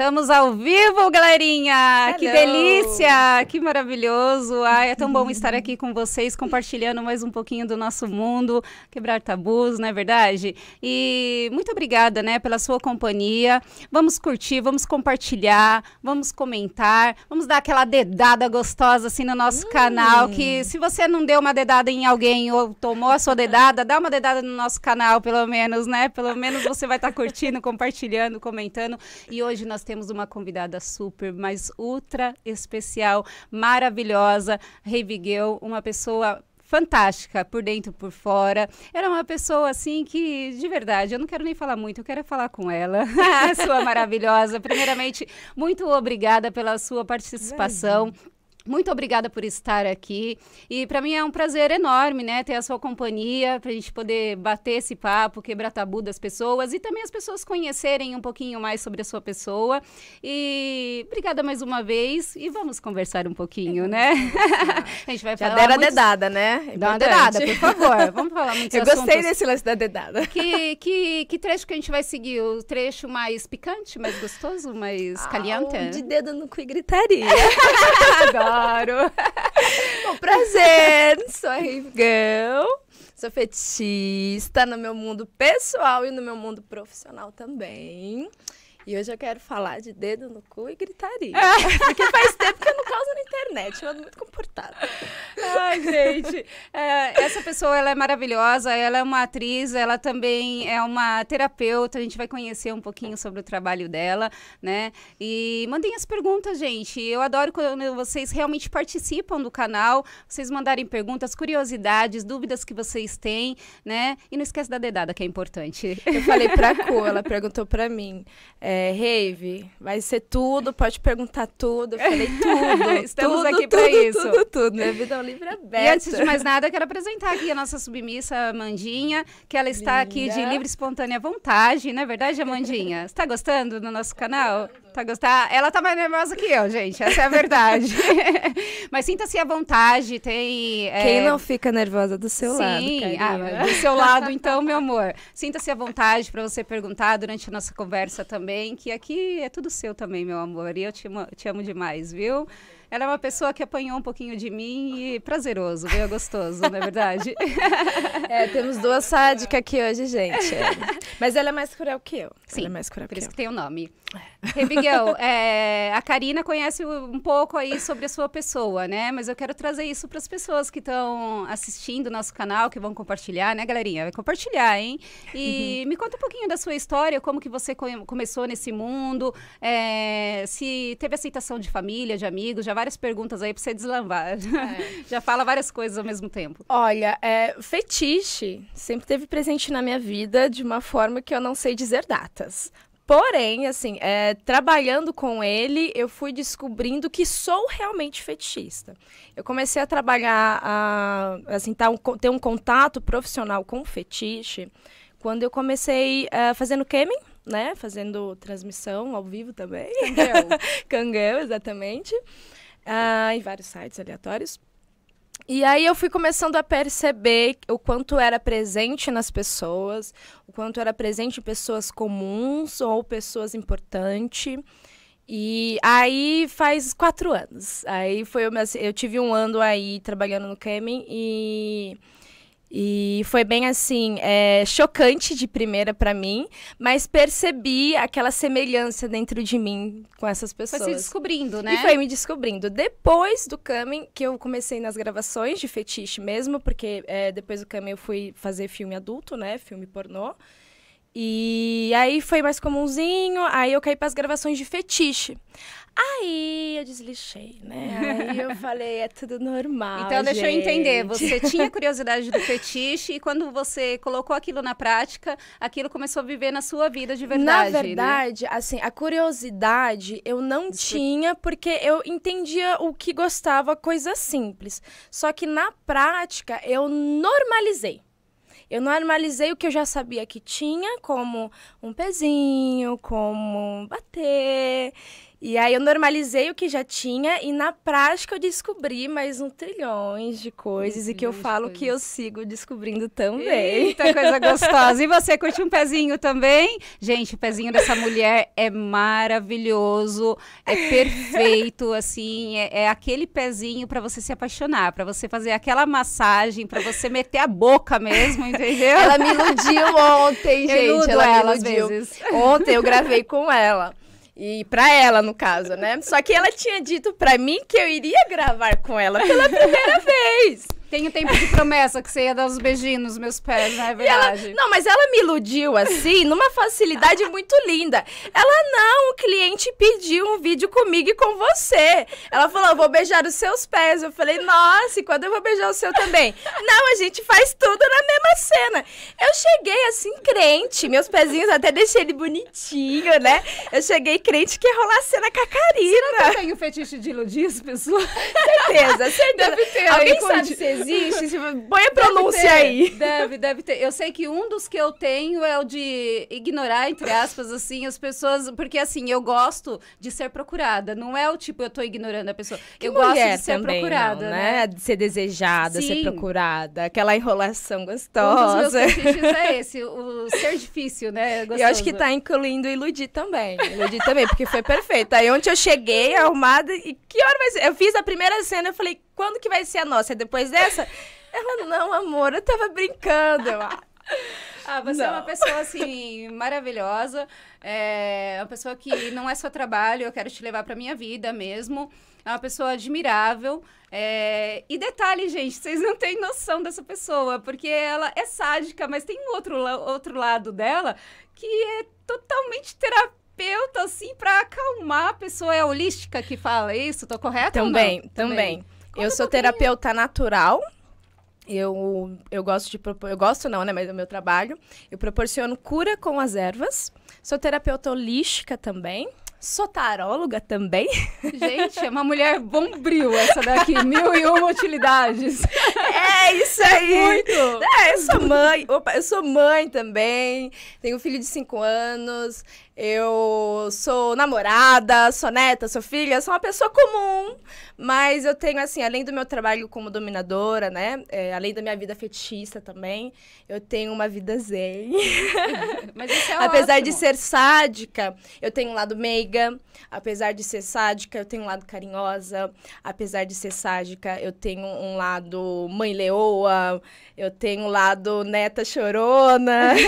Estamos ao vivo, galerinha! Hello. Que delícia! Que maravilhoso! Ai, é tão bom estar aqui com vocês, compartilhando mais um pouquinho do nosso mundo, quebrar tabus, não é verdade? E muito obrigada, né, pela sua companhia. Vamos curtir, vamos compartilhar, vamos comentar, vamos dar aquela dedada gostosa assim no nosso hum. canal. Que se você não deu uma dedada em alguém ou tomou a sua dedada, dá uma dedada no nosso canal, pelo menos, né? Pelo menos você vai estar tá curtindo, compartilhando, comentando. E hoje nós temos temos uma convidada super, mas ultra especial, maravilhosa, Revigueu, uma pessoa fantástica por dentro por fora. Era é uma pessoa assim que, de verdade, eu não quero nem falar muito, eu quero falar com ela. sua maravilhosa. Primeiramente, muito obrigada pela sua participação. Muito obrigada por estar aqui. E para mim é um prazer enorme, né, ter a sua companhia, para a gente poder bater esse papo, quebrar tabu das pessoas e também as pessoas conhecerem um pouquinho mais sobre a sua pessoa. E obrigada mais uma vez e vamos conversar um pouquinho, né? a gente vai Já falar. Já deram a dedada, né? É Dá uma dedada, por favor. Vamos falar muito Eu gostei desse lance da dedada. Que, que, que trecho que a gente vai seguir? O trecho mais picante, mais gostoso, mais ah, caliente? Um de dedo no cu e gritaria. Agora. Claro, Bom, prazer, sou a Rivgão. Sou fetista no meu mundo pessoal e no meu mundo profissional também. E hoje eu quero falar de dedo no cu e gritaria. É. Porque faz tempo que eu não causo na internet. Eu ando muito comportada. Ai, gente. É, essa pessoa, ela é maravilhosa. Ela é uma atriz. Ela também é uma terapeuta. A gente vai conhecer um pouquinho sobre o trabalho dela, né? E mandem as perguntas, gente. Eu adoro quando vocês realmente participam do canal. Vocês mandarem perguntas, curiosidades, dúvidas que vocês têm, né? E não esquece da dedada, que é importante. Eu falei pra Cu, ela perguntou pra mim. É, é, Rave, vai ser tudo, pode perguntar tudo. Eu falei tudo. Estamos tudo, aqui para isso. Tudo, tudo, Minha vida é um livro aberto. E antes de mais nada, quero apresentar aqui a nossa submissa, Mandinha, que ela está Linda. aqui de livre espontânea vontade, não é verdade, Amandinha? Você está gostando do nosso canal? Tá gostar? Ela tá mais nervosa que eu, gente. Essa é a verdade. Mas sinta-se à vontade, tem. É... Quem não fica nervosa do seu Sim, lado? Sim, ah, do seu lado, então, meu amor. Sinta-se à vontade para você perguntar durante a nossa conversa também, que aqui é tudo seu também, meu amor. E eu te, amo, te amo demais, viu? Ela é uma pessoa que apanhou um pouquinho de mim e prazeroso, veio gostoso, não é verdade? é, temos duas sádicas aqui hoje, gente. Mas ela é mais cruel que eu. Sim, ela é mais cruel por isso que, que tem o um nome. Hey, Miguel, é, a Karina conhece um pouco aí sobre a sua pessoa, né? Mas eu quero trazer isso para as pessoas que estão assistindo o nosso canal, que vão compartilhar, né, galerinha? Vai compartilhar, hein? E uhum. me conta um pouquinho da sua história, como que você come começou nesse mundo, é, se teve aceitação de família, de amigos, já várias perguntas aí para você deslambar. É. já fala várias coisas ao mesmo tempo. Olha, é, fetiche sempre teve presente na minha vida de uma forma que eu não sei dizer datas. Porém, assim, é, trabalhando com ele, eu fui descobrindo que sou realmente fetichista. Eu comecei a trabalhar, a, assim, tá um, ter um contato profissional com fetiche quando eu comecei uh, fazendo camming, né? Fazendo transmissão ao vivo também. Canguel. exatamente. Uh, em vários sites aleatórios. E aí eu fui começando a perceber o quanto era presente nas pessoas, o quanto era presente em pessoas comuns ou pessoas importantes. E aí faz quatro anos. Aí foi eu, eu tive um ano aí trabalhando no Kemen e e foi bem assim, é, chocante de primeira para mim, mas percebi aquela semelhança dentro de mim com essas pessoas. Foi se descobrindo, né? E foi me descobrindo. Depois do Kamen, que eu comecei nas gravações de fetiche mesmo, porque é, depois do Kamen eu fui fazer filme adulto, né? Filme pornô. E aí foi mais comumzinho, aí eu caí para as gravações de fetiche. Aí eu deslixei, né? Aí eu falei, é tudo normal. Então, gente. deixa eu entender. Você tinha curiosidade do fetiche e quando você colocou aquilo na prática, aquilo começou a viver na sua vida de verdade. Na verdade, né? assim, a curiosidade eu não Desculpa. tinha porque eu entendia o que gostava, coisa simples. Só que na prática eu normalizei. Eu normalizei o que eu já sabia que tinha, como um pezinho, como bater. E aí eu normalizei o que já tinha e na prática eu descobri mais um trilhões de coisas e que eu falo que eu sigo descobrindo também. Eita, coisa gostosa. E você curte um pezinho também? Gente, o pezinho dessa mulher é maravilhoso, é perfeito, assim, é, é aquele pezinho para você se apaixonar, para você fazer aquela massagem, para você meter a boca mesmo, entendeu? Ela me iludiu ontem, gente, ela, ela me iludiu. Ontem eu gravei com ela. E para ela, no caso, né? Só que ela tinha dito para mim que eu iria gravar com ela pela primeira vez. Tem o tempo de promessa que você ia dar os beijinhos nos meus pés, não né? é verdade? Ela, não, mas ela me iludiu assim, numa facilidade muito linda. Ela, não, o cliente pediu um vídeo comigo e com você. Ela falou, vou beijar os seus pés. Eu falei, nossa, e quando eu vou beijar o seu também? não, a gente faz tudo na mesma cena. Eu cheguei assim, crente, meus pezinhos até deixei ele bonitinho, né? Eu cheguei crente que ia rolar a cena com a Karina. Será que eu tenho fetiche de iludir as pessoas? Certeza, certeza. Deve ter. Alguém sabe se existe. Tipo, põe a pronúncia aí. Deve, deve ter. Eu sei que um dos que eu tenho é o de ignorar, entre aspas, assim, as pessoas. Porque, assim, eu gosto de ser procurada. Não é o tipo, eu tô ignorando a pessoa. Que eu gosto de ser também, procurada. Não, né? né? Ser desejada, Sim. ser procurada. Aquela enrolação gostosa. Um dos meus é esse, o ser difícil, né? Gostoso. É eu acho que tá incluindo iludir também. Iludir também, porque foi perfeito. Aí onde eu cheguei arrumada e que hora vai ser? Eu fiz a primeira cena, eu falei, quando que vai ser a nossa? É depois dessa? Ela, não, amor, eu tava brincando. Eu, ah. você não. é uma pessoa, assim, maravilhosa. É uma pessoa que não é só trabalho, eu quero te levar pra minha vida mesmo. É uma pessoa admirável. É... E detalhe, gente, vocês não têm noção dessa pessoa, porque ela é sádica, mas tem um outro, outro lado dela que é totalmente terapêutico terapeuta, assim, para acalmar a pessoa. É holística que fala isso, tô correta? Também, também. também eu sou terapeuta natural. Eu, eu gosto de propor, eu gosto não, né, mas é o meu trabalho. Eu proporciono cura com as ervas. Sou terapeuta holística também. Sou taróloga também. Gente, é uma mulher bombril essa daqui. Mil e uma utilidades. É isso aí. Muito. É, eu sou mãe. Opa, eu sou mãe também. Tenho um filho de cinco anos. Eu sou namorada, sou neta, sou filha, sou uma pessoa comum, mas eu tenho, assim, além do meu trabalho como dominadora, né? É, além da minha vida fetista também, eu tenho uma vida zen. mas isso é Apesar ótimo. de ser sádica, eu tenho um lado meiga. Apesar de ser sádica, eu tenho um lado carinhosa. Apesar de ser sádica, eu tenho um lado mãe leoa. Eu tenho um lado neta chorona.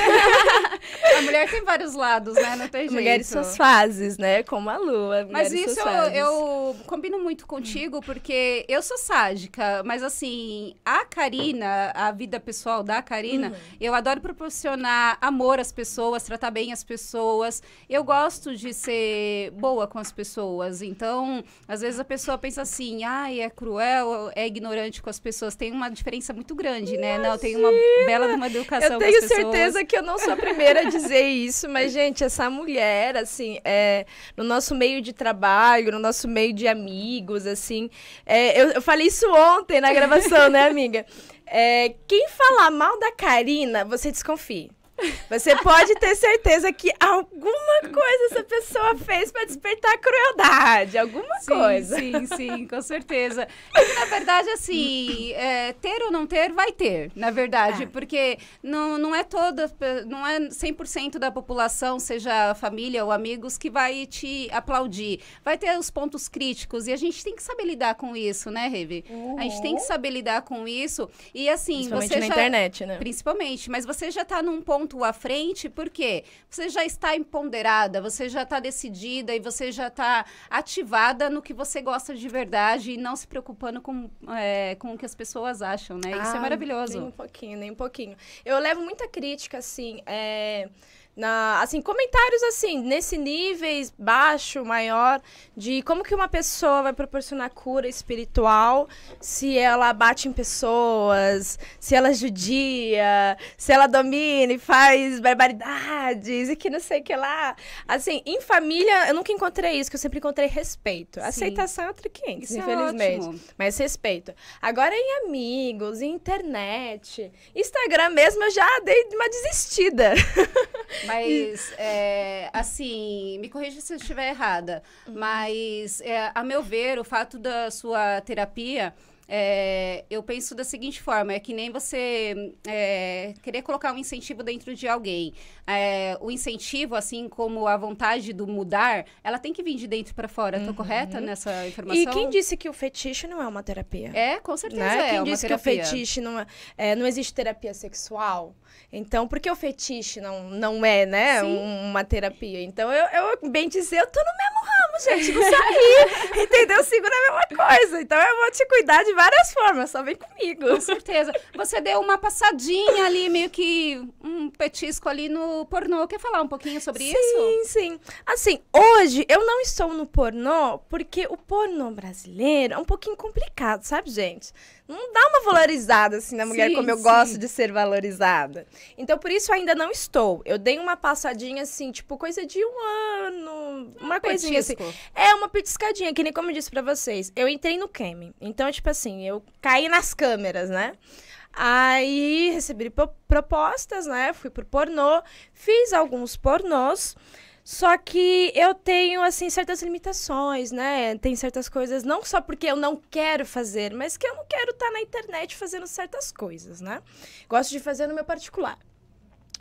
A mulher tem vários lados, né? Não tem jeito. Mulheres suas fases, né? Como a lua. Mas isso eu, eu, combino muito contigo, porque eu sou sádica, mas assim, a Karina, a vida pessoal da Karina, uhum. eu adoro proporcionar amor às pessoas, tratar bem as pessoas. Eu gosto de ser boa com as pessoas. Então, às vezes a pessoa pensa assim, ai, é cruel, é ignorante com as pessoas. Tem uma diferença muito grande, Imagina. né? Não, tem uma bela uma educação. Eu tenho certeza que eu não sou a primeira a dizer isso, mas, gente, essa mulher mulher, assim, é, no nosso meio de trabalho, no nosso meio de amigos, assim. É, eu, eu falei isso ontem na gravação, né, amiga? É, quem falar mal da Karina, você desconfie. Você pode ter certeza que alguma coisa essa pessoa fez para despertar crueldade, alguma sim, coisa. Sim, sim, com certeza. É e, na verdade, assim, é, ter ou não ter, vai ter, na verdade, é. porque não, não é toda, não é 100% da população, seja família ou amigos, que vai te aplaudir. Vai ter os pontos críticos e a gente tem que saber lidar com isso, né, Revi? Uhum. A gente tem que uhum. saber lidar com isso e, assim, Principalmente você na já, internet, né? Principalmente, mas você já está num ponto ponto à frente, porque você já está empoderada, você já está decidida e você já está ativada no que você gosta de verdade e não se preocupando com, é, com o que as pessoas acham, né? Isso é ah, maravilhoso. Nem um pouquinho, nem um pouquinho. Eu levo muita crítica, assim. É na, assim, comentários assim, nesse nível baixo, maior, de como que uma pessoa vai proporcionar cura espiritual se ela bate em pessoas, se ela judia, se ela domina e faz barbaridades e que não sei o que lá. Assim, em família, eu nunca encontrei isso, que eu sempre encontrei respeito. Sim. Aceitação é outra é infelizmente. É mas respeito. Agora em amigos, em internet, Instagram mesmo, eu já dei uma desistida. Mas, é, assim, me corrija se eu estiver errada, uhum. mas, é, a meu ver, o fato da sua terapia é, eu penso da seguinte forma: é que nem você é, querer colocar um incentivo dentro de alguém. É, o incentivo, assim como a vontade do mudar, ela tem que vir de dentro para fora. Estou uhum. correta nessa informação? E quem disse que o fetiche não é uma terapia? É, com certeza. Né? É quem disse que o fetiche não é, é, não existe terapia sexual? Então, por que o fetiche não, não é, né, um, uma terapia? Então, eu, eu, bem dizer, eu tô no mesmo ramo, gente, não sair. entendeu? Sigo na mesma coisa. Então, eu vou te cuidar de de várias formas, só vem comigo. Com certeza. Você deu uma passadinha ali, meio que um petisco ali no pornô. Quer falar um pouquinho sobre sim, isso? Sim, sim. Assim, hoje eu não estou no pornô porque o pornô brasileiro é um pouquinho complicado, sabe, gente? não dá uma valorizada assim na mulher sim, como eu sim. gosto de ser valorizada. Então por isso ainda não estou. Eu dei uma passadinha assim, tipo coisa de um ano, uma coisinha assim. É uma petiscadinha, que nem como eu disse para vocês. Eu entrei no Kemi. Então tipo assim, eu caí nas câmeras, né? Aí recebi propostas, né? Fui pro pornô, fiz alguns pornôs. Só que eu tenho, assim, certas limitações, né? Tem certas coisas, não só porque eu não quero fazer, mas que eu não quero estar tá na internet fazendo certas coisas, né? Gosto de fazer no meu particular.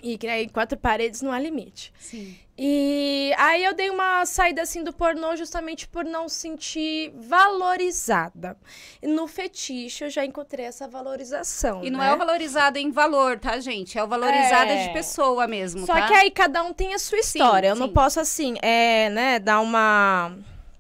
E que né, em quatro paredes não há limite. Sim. E aí eu dei uma saída assim do pornô justamente por não sentir valorizada. No fetiche eu já encontrei essa valorização. E não né? é o valorizado em valor, tá, gente? É o valorizado é... de pessoa mesmo. Só tá? que aí cada um tem a sua história. Sim, eu sim. não posso, assim, é, né, dar uma,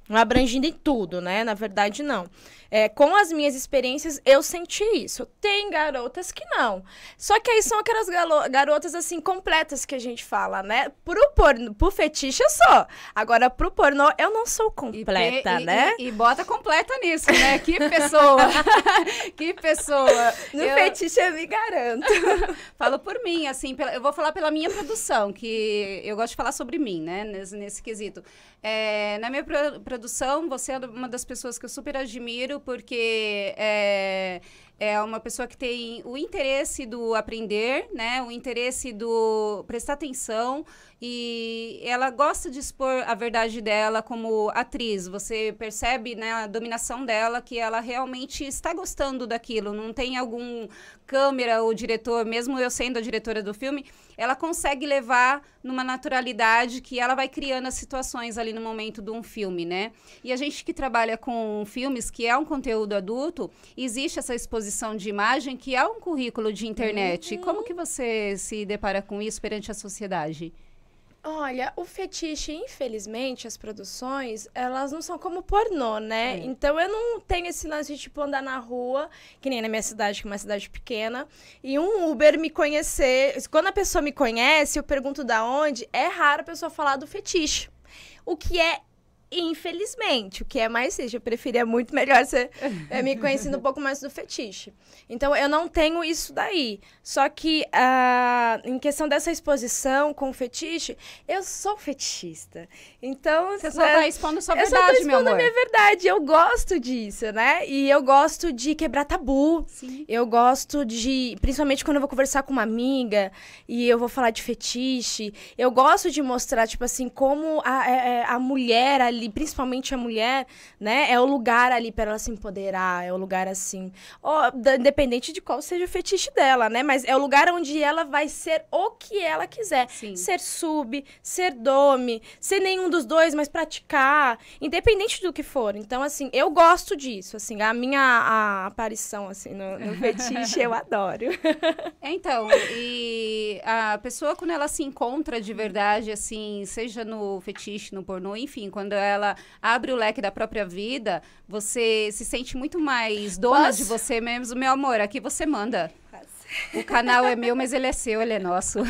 uma abrangida em tudo, né? Na verdade, não. É, com as minhas experiências, eu senti isso. Tem garotas que não. Só que aí são aquelas garotas, assim, completas que a gente fala, né? Pro, porno, pro fetiche eu sou. Agora, pro pornô, eu não sou completa, e, e, né? E, e, bota completa nisso, né? Que pessoa! que pessoa! No eu... fetiche eu me garanto. Falo por mim, assim, eu vou falar pela minha produção, que eu gosto de falar sobre mim, né? Nesse, nesse quesito. É, na minha pro produção, você é uma das pessoas que eu super admiro, porque é, é uma pessoa que tem o interesse do aprender, né? O interesse do prestar atenção e ela gosta de expor a verdade dela como atriz. Você percebe, né, a dominação dela que ela realmente está gostando daquilo. Não tem algum câmera ou diretor, mesmo eu sendo a diretora do filme, ela consegue levar numa naturalidade que ela vai criando as situações ali no momento de um filme, né? E a gente que trabalha com filmes que é um conteúdo adulto, existe essa exposição exposição de imagem, que é um currículo de internet. Uhum. Como que você se depara com isso perante a sociedade? Olha, o fetiche, infelizmente, as produções, elas não são como pornô, né? É. Então eu não tenho esse lance de tipo andar na rua, que nem na minha cidade, que é uma cidade pequena, e um Uber me conhecer. Quando a pessoa me conhece, eu pergunto da onde, é raro a pessoa falar do fetiche. O que é Infelizmente, o que é mais seja, eu preferia muito melhor ser é, me conhecendo um pouco mais do fetiche. Então, eu não tenho isso daí. Só que, uh, em questão dessa exposição com fetiche, eu sou fetichista. Então. Você só tá né, expondo sua verdade, eu só tô meu amor. a minha verdade. Eu gosto disso, né? E eu gosto de quebrar tabu. Sim. Eu gosto de. Principalmente quando eu vou conversar com uma amiga e eu vou falar de fetiche. Eu gosto de mostrar, tipo assim, como a, a, eh, eh, a mulher ali ali, principalmente a mulher, né? É o lugar ali para ela se empoderar, é o lugar assim. independente de qual seja o fetiche dela, né? Mas é o lugar onde ela vai ser o que ela quiser. Sim. Ser sub, ser dome, ser nenhum dos dois, mas praticar, independente do que for. Então, assim, eu gosto disso, assim, a minha a aparição, assim, no, no fetiche, eu adoro. É, então, e a pessoa, quando ela se encontra de verdade, assim, seja no fetiche, no pornô, enfim, quando é ela abre o leque da própria vida, você se sente muito mais dona Posso? de você mesmo. Meu amor, aqui você manda. O canal é meu, mas ele é seu, ele é nosso. ele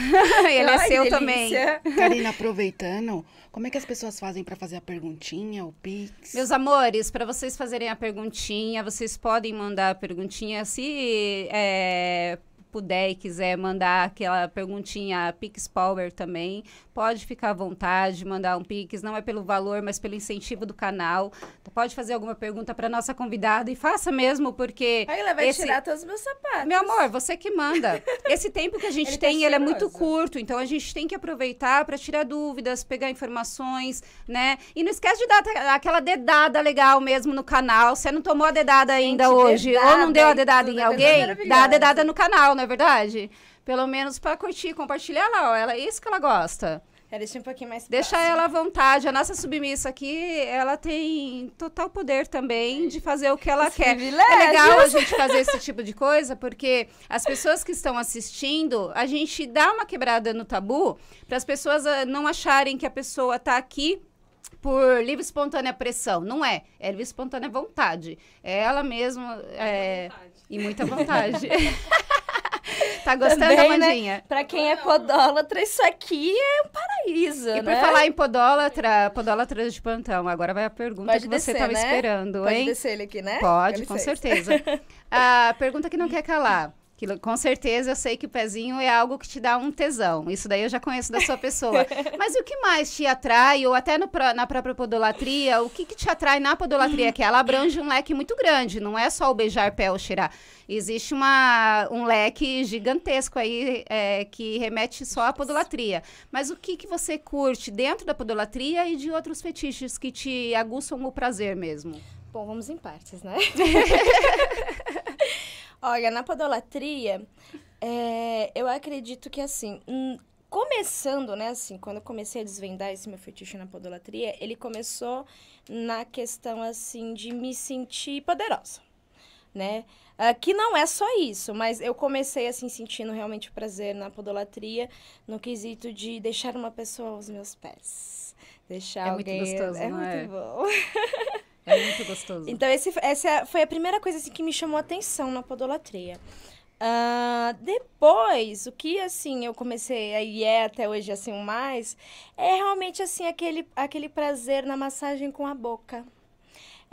é Ai, é seu delícia. também. Karina, aproveitando, como é que as pessoas fazem para fazer a perguntinha, o Pix? Meus amores, para vocês fazerem a perguntinha, vocês podem mandar a perguntinha se é, puder e quiser mandar aquela perguntinha Pix Power também, pode ficar à vontade, mandar um Pix, não é pelo valor, mas pelo incentivo do canal. Pode fazer alguma pergunta para nossa convidada e faça mesmo, porque. Aí ela vai esse... tirar todos os meus sapatos. Meu amor, você que manda. Esse tempo que a gente ele tá tem, tá ele é muito curto, então a gente tem que aproveitar para tirar dúvidas, pegar informações, né? E não esquece de dar aquela dedada legal mesmo no canal. Você não tomou a dedada ainda hoje, dedada, ou não deu a dedada em é alguém, dá a dedada no canal, né? não é verdade? Pelo menos para curtir, compartilhar lá, ó, ela, isso que ela gosta. É, deixa um pouquinho mais Deixa ela à vontade. A nossa submissa aqui, ela tem total poder também de fazer o que ela quer. É legal a gente fazer esse tipo de coisa, porque as pessoas que estão assistindo, a gente dá uma quebrada no tabu para as pessoas ah, não acharem que a pessoa está aqui por livre espontânea pressão. Não é. É livre espontânea vontade. É ela mesma. É, Vontade. E muita vontade. Tá gostando, Também, Amandinha? Né? Pra quem é podólatra, isso aqui é um paraíso, e né? E por falar em podólatra, podólatra de plantão, agora vai a pergunta Pode que descer, você estava né? esperando, Pode hein? Pode descer ele aqui, né? Pode, com certeza. a ah, pergunta que não quer calar. Que, com certeza eu sei que o pezinho é algo que te dá um tesão. Isso daí eu já conheço da sua pessoa. Mas o que mais te atrai, ou até no, na própria podolatria, o que, que te atrai na podolatria? Que ela abrange um leque muito grande, não é só o beijar pé ou cheirar. Existe uma, um leque gigantesco aí é, que remete só à podolatria. Mas o que, que você curte dentro da podolatria e de outros fetiches que te aguçam o prazer mesmo? Bom, vamos em partes, né? Olha, na podolatria, é, eu acredito que assim, hum, começando, né, assim, quando eu comecei a desvendar esse meu fetiche na podolatria, ele começou na questão assim de me sentir poderosa, né? Uh, que não é só isso, mas eu comecei assim sentindo realmente prazer na podolatria, no quesito de deixar uma pessoa aos meus pés. Deixar é alguém. Muito gostoso, é, é? muito bom. É muito gostoso. Então, esse, essa foi a primeira coisa assim, que me chamou a atenção na podolatria. Uh, depois, o que, assim, eu comecei a e é até hoje, assim, mais, é realmente, assim, aquele, aquele prazer na massagem com a boca.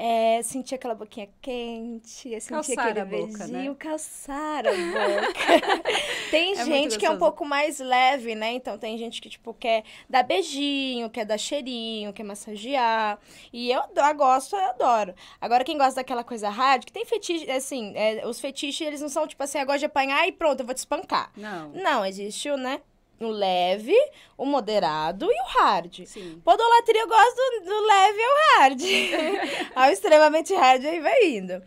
É, sentir aquela boquinha quente, é sentir calçar aquele beijinho, boca, né? calçar a boca. tem é gente que é um pouco mais leve, né? Então tem gente que, tipo, quer dar beijinho, quer dar cheirinho, quer massagear. E eu, eu gosto, eu adoro. Agora, quem gosta daquela coisa rádio, que tem fetiche, assim, é, os fetiches, eles não são, tipo assim, ah, eu gosto de apanhar e pronto, eu vou te espancar. Não. Não, existe o, né? o leve, o moderado e o hard. Sim. Podolatria eu gosto do, do leve o hard. ao extremamente hard aí vai indo.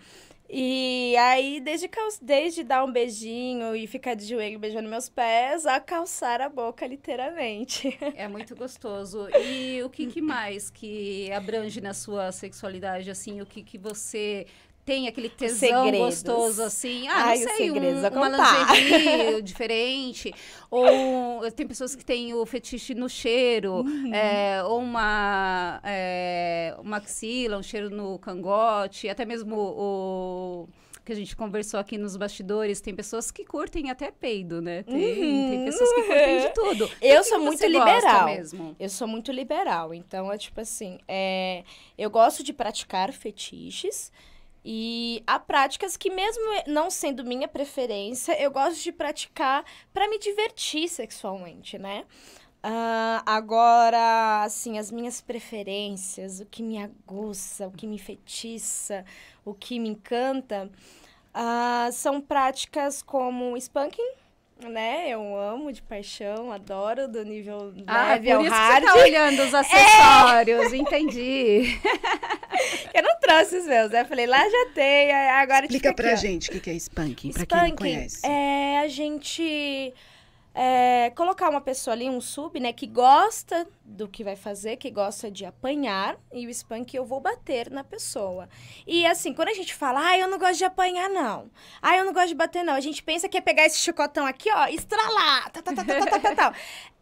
E aí, desde, desde dar um beijinho e ficar de joelho beijando meus pés, a calçar a boca, literalmente. É muito gostoso. E o que, que mais que abrange na sua sexualidade, assim? O que, que você tem aquele tesão segredos. gostoso assim. Ah, Ai, não sei, um, uma lingerie diferente. Ou tem pessoas que têm o fetiche no cheiro, uhum. é, ou uma, é, uma axila, um cheiro no cangote, até mesmo o, que a gente conversou aqui nos bastidores, tem pessoas que curtem até peido, né? Tem, uhum. tem pessoas que curtem de tudo. Eu sou muito liberal. Mesmo? Eu sou muito liberal. Então, é tipo assim, é, eu gosto de praticar fetiches, e há práticas que, mesmo não sendo minha preferência, eu gosto de praticar para me divertir sexualmente, né? Uh, agora, assim, as minhas preferências, o que me aguça, o que me fetiça, o que me encanta, uh, são práticas como spanking, né? Eu amo de paixão, adoro do nível ah, é leve por isso hard. Que você tá olhando os é! acessórios, é. entendi. Eu não trouxe os meus, né? Falei, lá já tem, agora Explica pra aqui, gente o que é spanking, spanking, pra quem não conhece. É, a gente é, colocar uma pessoa ali, um sub, né, que gosta do que vai fazer, que gosta de apanhar, e o spank eu vou bater na pessoa. E assim, quando a gente fala, ah, eu não gosto de apanhar, não. Ah, eu não gosto de bater, não. A gente pensa que é pegar esse chicotão aqui, ó, estralar, tá, tá, tá, tá, tá, tá, tá. tá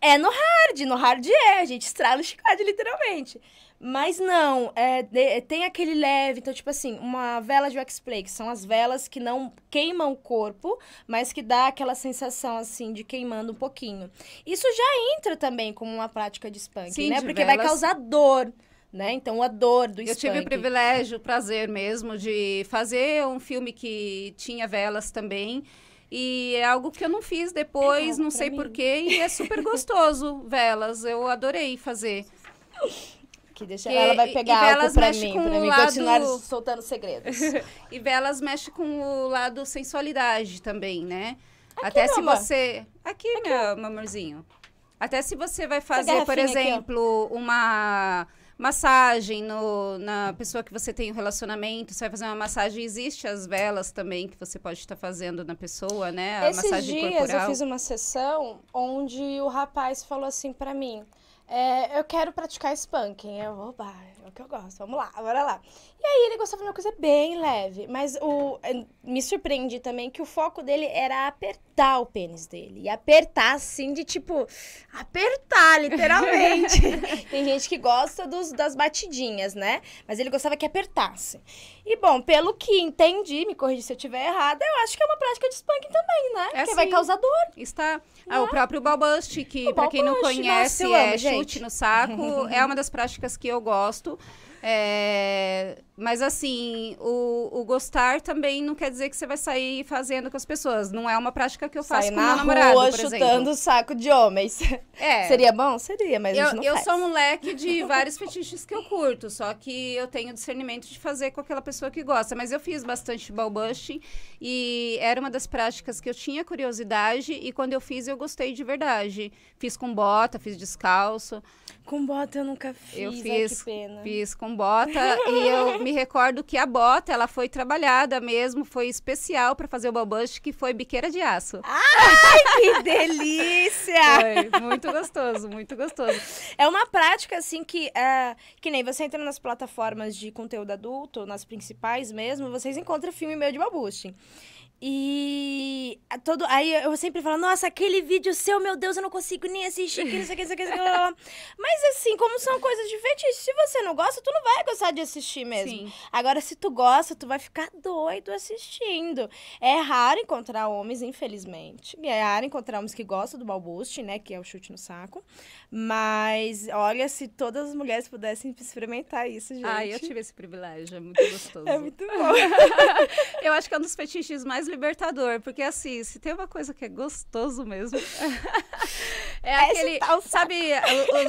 é no hard, no hard é, a gente estrala o chicote, literalmente. Mas não, é, de, é, tem aquele leve, então, tipo assim, uma vela de wax-play, que são as velas que não queimam o corpo, mas que dá aquela sensação, assim, de queimando um pouquinho. Isso já entra também como uma prática de spanking, Sim, né? De Porque velas... vai causar dor. Né? Então, a dor do Eu tive o privilégio, o prazer mesmo, de fazer um filme que tinha velas também. E é algo que eu não fiz depois, é, não sei porquê, e é super gostoso, velas. Eu adorei fazer. aqui, deixa que, ela vai pegar algo pra mim, pra mim lado... continuar soltando segredos. e Velas mexe com o lado sensualidade também, né? Aqui, Até se amor. você... Aqui, aqui, meu amorzinho. Até se você vai fazer, por exemplo, aqui, uma massagem no, na pessoa que você tem um relacionamento, você vai fazer uma massagem, existe as velas também que você pode estar tá fazendo na pessoa, né? A Esses massagem dias corporal. eu fiz uma sessão onde o rapaz falou assim para mim: é, eu quero praticar spanking. Eu, é o que eu gosto. Vamos lá, bora lá. E aí ele gostava de uma coisa bem leve, mas o eh, me surpreende também que o foco dele era apertar o pênis dele. E apertar assim de tipo apertar literalmente. Tem gente que gosta dos, das batidinhas, né? Mas ele gostava que apertasse. E bom, pelo que entendi, me corrija se eu estiver errada, eu acho que é uma prática de spanking também, né? É que vai causar dor. Está ah, né? o próprio balbust, que para quem não conhece, Nossa, é amo, chute gente. no saco, é uma das práticas que eu gosto. É, mas assim, o, o, gostar também não quer dizer que você vai sair fazendo com as pessoas. Não é uma prática que eu faço Sai com na meu namorado, rua, por chutando o saco de homens. É. Seria bom? Seria, mas eu, não Eu faz. sou um leque de vários fetiches que eu curto, só que eu tenho discernimento de fazer com aquela pessoa que gosta. Mas eu fiz bastante balbushing e era uma das práticas que eu tinha curiosidade e quando eu fiz eu gostei de verdade. Fiz com bota, fiz descalço. Com bota eu nunca fiz, eu fiz, Ai, que pena. Fiz com bota e eu me me recordo que a bota, ela foi trabalhada mesmo, foi especial para fazer o balbush, que foi biqueira de aço. Ai, que delícia! Foi, muito gostoso, muito gostoso. É uma prática, assim, que, uh, que nem você entra nas plataformas de conteúdo adulto, nas principais mesmo, vocês encontram filme meio de balbushing. E todo, aí eu sempre falo, nossa, aquele vídeo seu, meu Deus, eu não consigo nem assistir, isso aqui, isso aqui, Mas assim, como são coisas diferentes, se você não gosta, tu não vai gostar de assistir mesmo. Sim. Agora, se tu gosta, tu vai ficar doido assistindo. É raro encontrar homens, infelizmente. É raro encontrar homens que gostam do balbuste, né? Que é o chute no saco. Mas, olha, se todas as mulheres pudessem experimentar isso, gente. Ah, eu tive esse privilégio, é muito é gostoso. É muito bom. eu acho que é um dos fetiches mais libertador, porque assim, se tem uma coisa que é gostoso mesmo. é, é aquele. sabe,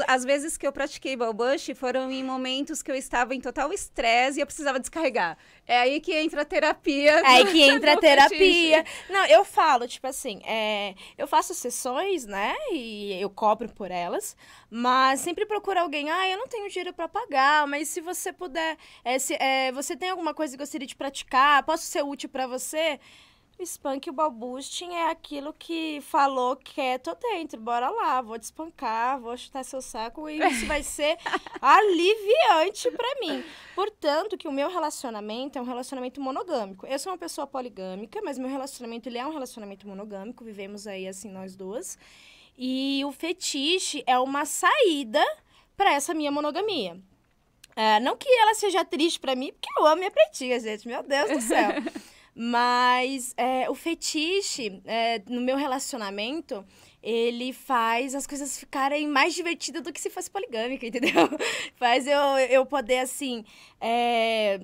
as vezes que eu pratiquei balbush foram em momentos que eu estava em total estresse e eu precisava descarregar. É aí que entra a terapia. É aí que entra a terapia. Não, eu falo, tipo assim, é, eu faço sessões, né? E eu cobro por elas, mas sempre procuro alguém, ah, eu não tenho dinheiro para pagar, mas se você puder, é, se, é, você tem alguma coisa que gostaria de praticar, posso ser útil para você? Spank o balbusting é aquilo que falou que é, tô dentro, bora lá, vou te espancar, vou chutar seu saco e isso vai ser aliviante para mim. Portanto, que o meu relacionamento é um relacionamento monogâmico. Eu sou uma pessoa poligâmica, mas meu relacionamento ele é um relacionamento monogâmico, vivemos aí assim nós duas. E o fetiche é uma saída para essa minha monogamia. É, não que ela seja triste para mim, porque eu amo minha pretinha, gente. Meu Deus do céu. Mas é, o fetiche, é, no meu relacionamento, ele faz as coisas ficarem mais divertidas do que se fosse poligâmica, entendeu? faz eu, eu poder, assim, é,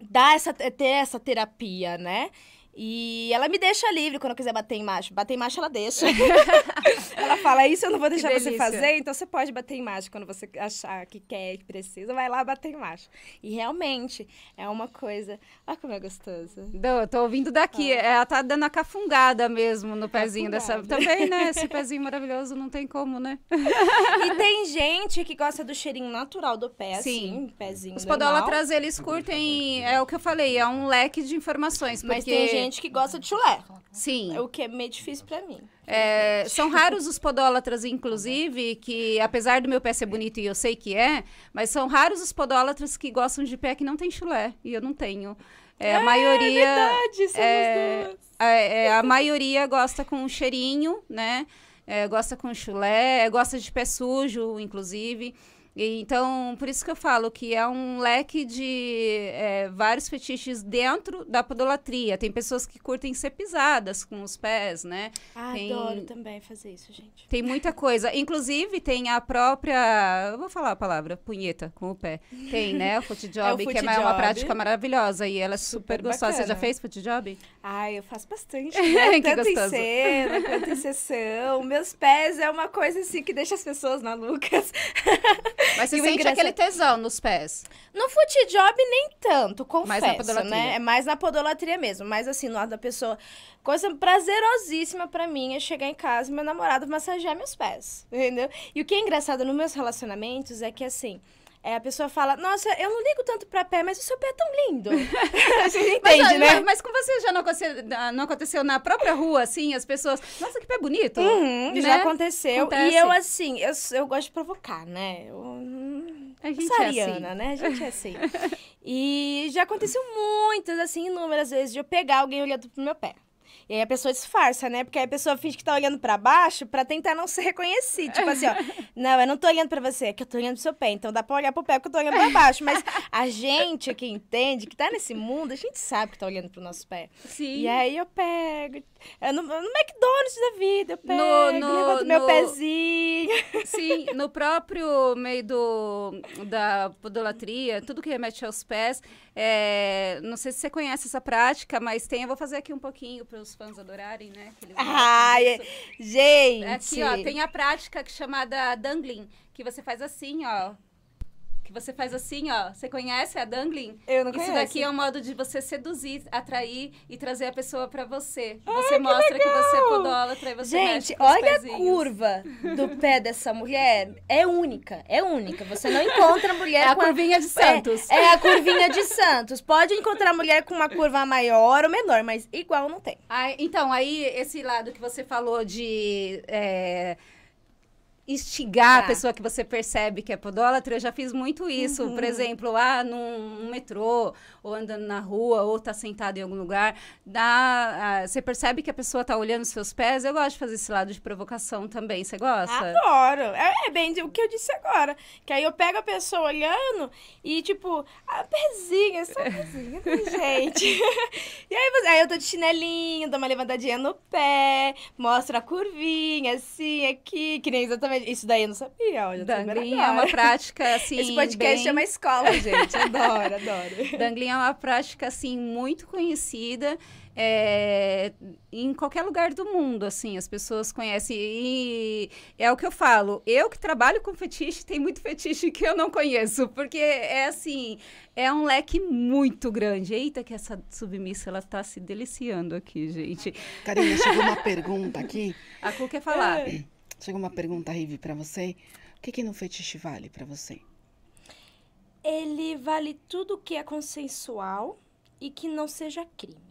dar essa, ter essa terapia, né? E ela me deixa livre quando eu quiser bater em macho. Bater em macho, ela deixa. ela fala, isso eu não vou deixar você fazer, então você pode bater em macho quando você achar que quer, que precisa, vai lá bater em macho. E realmente, é uma coisa... Olha como é gostoso. eu tô ouvindo daqui. Ah. Ela tá dando a cafungada mesmo no pezinho cafungada. dessa... Também, né? Esse pezinho maravilhoso não tem como, né? e tem gente que gosta do cheirinho natural do pé, Sim. assim, pezinho Os normal. podólatras, eles curtem... É o que eu falei, é um leque de informações, porque... Mas tem gente gente que gosta de chulé. Sim. É o que é meio difícil para mim. É, são raros os podólatras, inclusive, que apesar do meu pé ser bonito e eu sei que é, mas são raros os podólatras que gostam de pé que não tem chulé. E eu não tenho. É, a é maioria. É verdade, é, é, a maioria gosta com um cheirinho, né? É, gosta com chulé, gosta de pé sujo, inclusive. Então, por isso que eu falo que é um leque de é, vários fetiches dentro da podolatria. Tem pessoas que curtem ser pisadas com os pés, né? Ah, tem... adoro também fazer isso, gente. Tem muita coisa. Inclusive, tem a própria. Eu vou falar a palavra, punheta com o pé. Tem, né? O foot é que é uma é prática maravilhosa e ela é super, super gostosa. Bacana. Você já fez footjob Ai, Ah, eu faço bastante. Né? tanto gostoso. em cena, quanto em sessão. Meus pés é uma coisa assim que deixa as pessoas malucas. Mas você e sente aquele tesão nos pés? No foot job nem tanto, confesso, mais na podolatria. né? É mais na podolatria mesmo. Mas assim, no lado da pessoa, coisa prazerosíssima para mim é chegar em casa e meu namorado massagear meus pés, entendeu? E o que é engraçado nos meus relacionamentos é que assim... É, a pessoa fala, nossa, eu não ligo tanto pra pé, mas o seu pé é tão lindo. a gente entende, né? mas, né? Mas com você já não aconteceu, não aconteceu, na própria rua, assim, as pessoas, nossa, que pé bonito. Uhum, né? Já aconteceu. Acontece. E eu, assim, eu, eu gosto de provocar, né? Eu, a gente Sariana, é assim. né? A gente é assim. e já aconteceu muitas, assim, inúmeras vezes de eu pegar alguém olhando pro meu pé. E aí a pessoa disfarça, né? Porque aí a pessoa finge que tá olhando para baixo para tentar não se reconhecer. Tipo assim, ó, não, eu não tô olhando para você, é que eu tô olhando pro seu pé. Então dá pra olhar pro pé porque eu tô olhando pra baixo. Mas a gente que entende, que tá nesse mundo, a gente sabe que tá olhando pro nosso pé. Sim. E aí eu pego. Eu no, no McDonald's da vida, eu pego, no, no, meu no... pezinho. Sim, no próprio meio do, da podolatria, tudo que remete aos pés. É, não sei se você conhece essa prática, mas tem. Eu vou fazer aqui um pouquinho para os fãs adorarem, né? Ai, é, gente! Aqui, ó, tem a prática é chamada dangling, que você faz assim, ó. Que você faz assim, ó. Você conhece a dangling? Eu não Isso conheço. Isso daqui é um modo de você seduzir, atrair e trazer a pessoa para você. Você mostra que, que, você é podólatra e você Gente, olha a curva do pé dessa mulher. É única, é única. Você não encontra mulher é com a curvinha de é, Santos. É, é a curvinha de Santos. Pode encontrar mulher com uma curva maior ou menor, mas igual não tem. então, aí esse lado que você falou de... É instigar tá. a é. pessoa que você percebe que é podólatra. Eu já fiz muito isso, uhum. por exemplo, ah, num, num, metrô, ou andando na rua, ou tá sentado em algum lugar. Dá, ah, você percebe que a pessoa tá olhando os seus pés. Eu gosto de fazer esse lado de provocação também. Você gosta? Adoro! É, é bem o que eu disse agora. Que aí eu pego a pessoa olhando e, tipo, a pezinha, só pezinha, né, gente. e aí, você, aí eu tô de chinelinho, dou uma levantadinha no pé, mostro a curvinha, assim, aqui, que nem exatamente isso daí eu não sabia, olha. Dangling é uma prática, assim. Esse podcast é bem... chama escola, gente. Adoro, adoro. Dangling é uma prática, assim, muito conhecida. É, em qualquer lugar do mundo, assim, as pessoas conhecem. E é o que eu falo. Eu que trabalho com fetiche, tem muito fetiche que eu não conheço, porque é assim, é um leque muito grande. Eita, que essa submissa ela tá se deliciando aqui, gente. Carinha, chegou uma pergunta aqui. A Cu quer falar. É. Chega uma pergunta, Rive, para você. O que, que no fetiche vale para você? Ele vale tudo que é consensual e que não seja crime.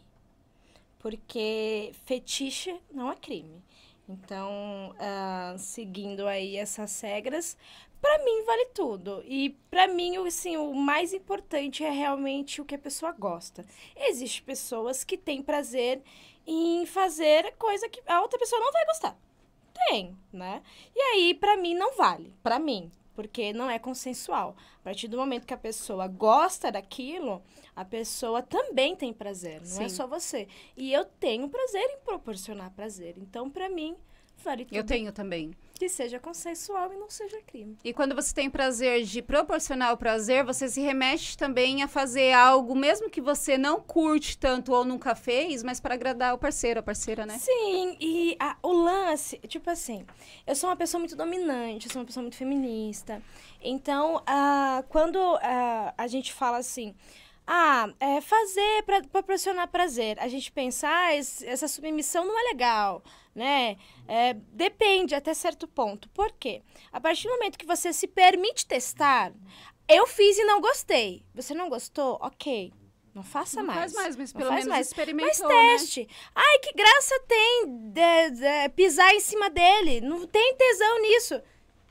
Porque fetiche não é crime. Então, uh, seguindo aí essas regras, para mim vale tudo. E para mim, assim, o mais importante é realmente o que a pessoa gosta. Existem pessoas que têm prazer em fazer coisa que a outra pessoa não vai gostar tem, né? E aí, para mim, não vale. para mim. Porque não é consensual. A partir do momento que a pessoa gosta daquilo, a pessoa também tem prazer. Não é Sim. é só você. E eu tenho prazer em proporcionar prazer. Então, para mim, vale tudo. Eu tenho também. Que seja consensual e não seja crime. E quando você tem prazer de proporcionar o prazer, você se remete também a fazer algo, mesmo que você não curte tanto ou nunca fez, mas para agradar o parceiro, a parceira, né? Sim, e a, o lance, tipo assim, eu sou uma pessoa muito dominante, eu sou uma pessoa muito feminista. Então, ah, quando ah, a gente fala assim. Ah, é fazer para proporcionar prazer. A gente pensa, ah, esse, essa submissão não é legal né? É, depende até certo ponto. Por quê? A partir do momento que você se permite testar, eu fiz e não gostei. Você não gostou? Ok. Não faça não mais. Faz mais, mas pelo menos mais. experimentou, Mas né? teste. Né? Ai, que graça tem de, de, pisar em cima dele. Não tem tesão nisso.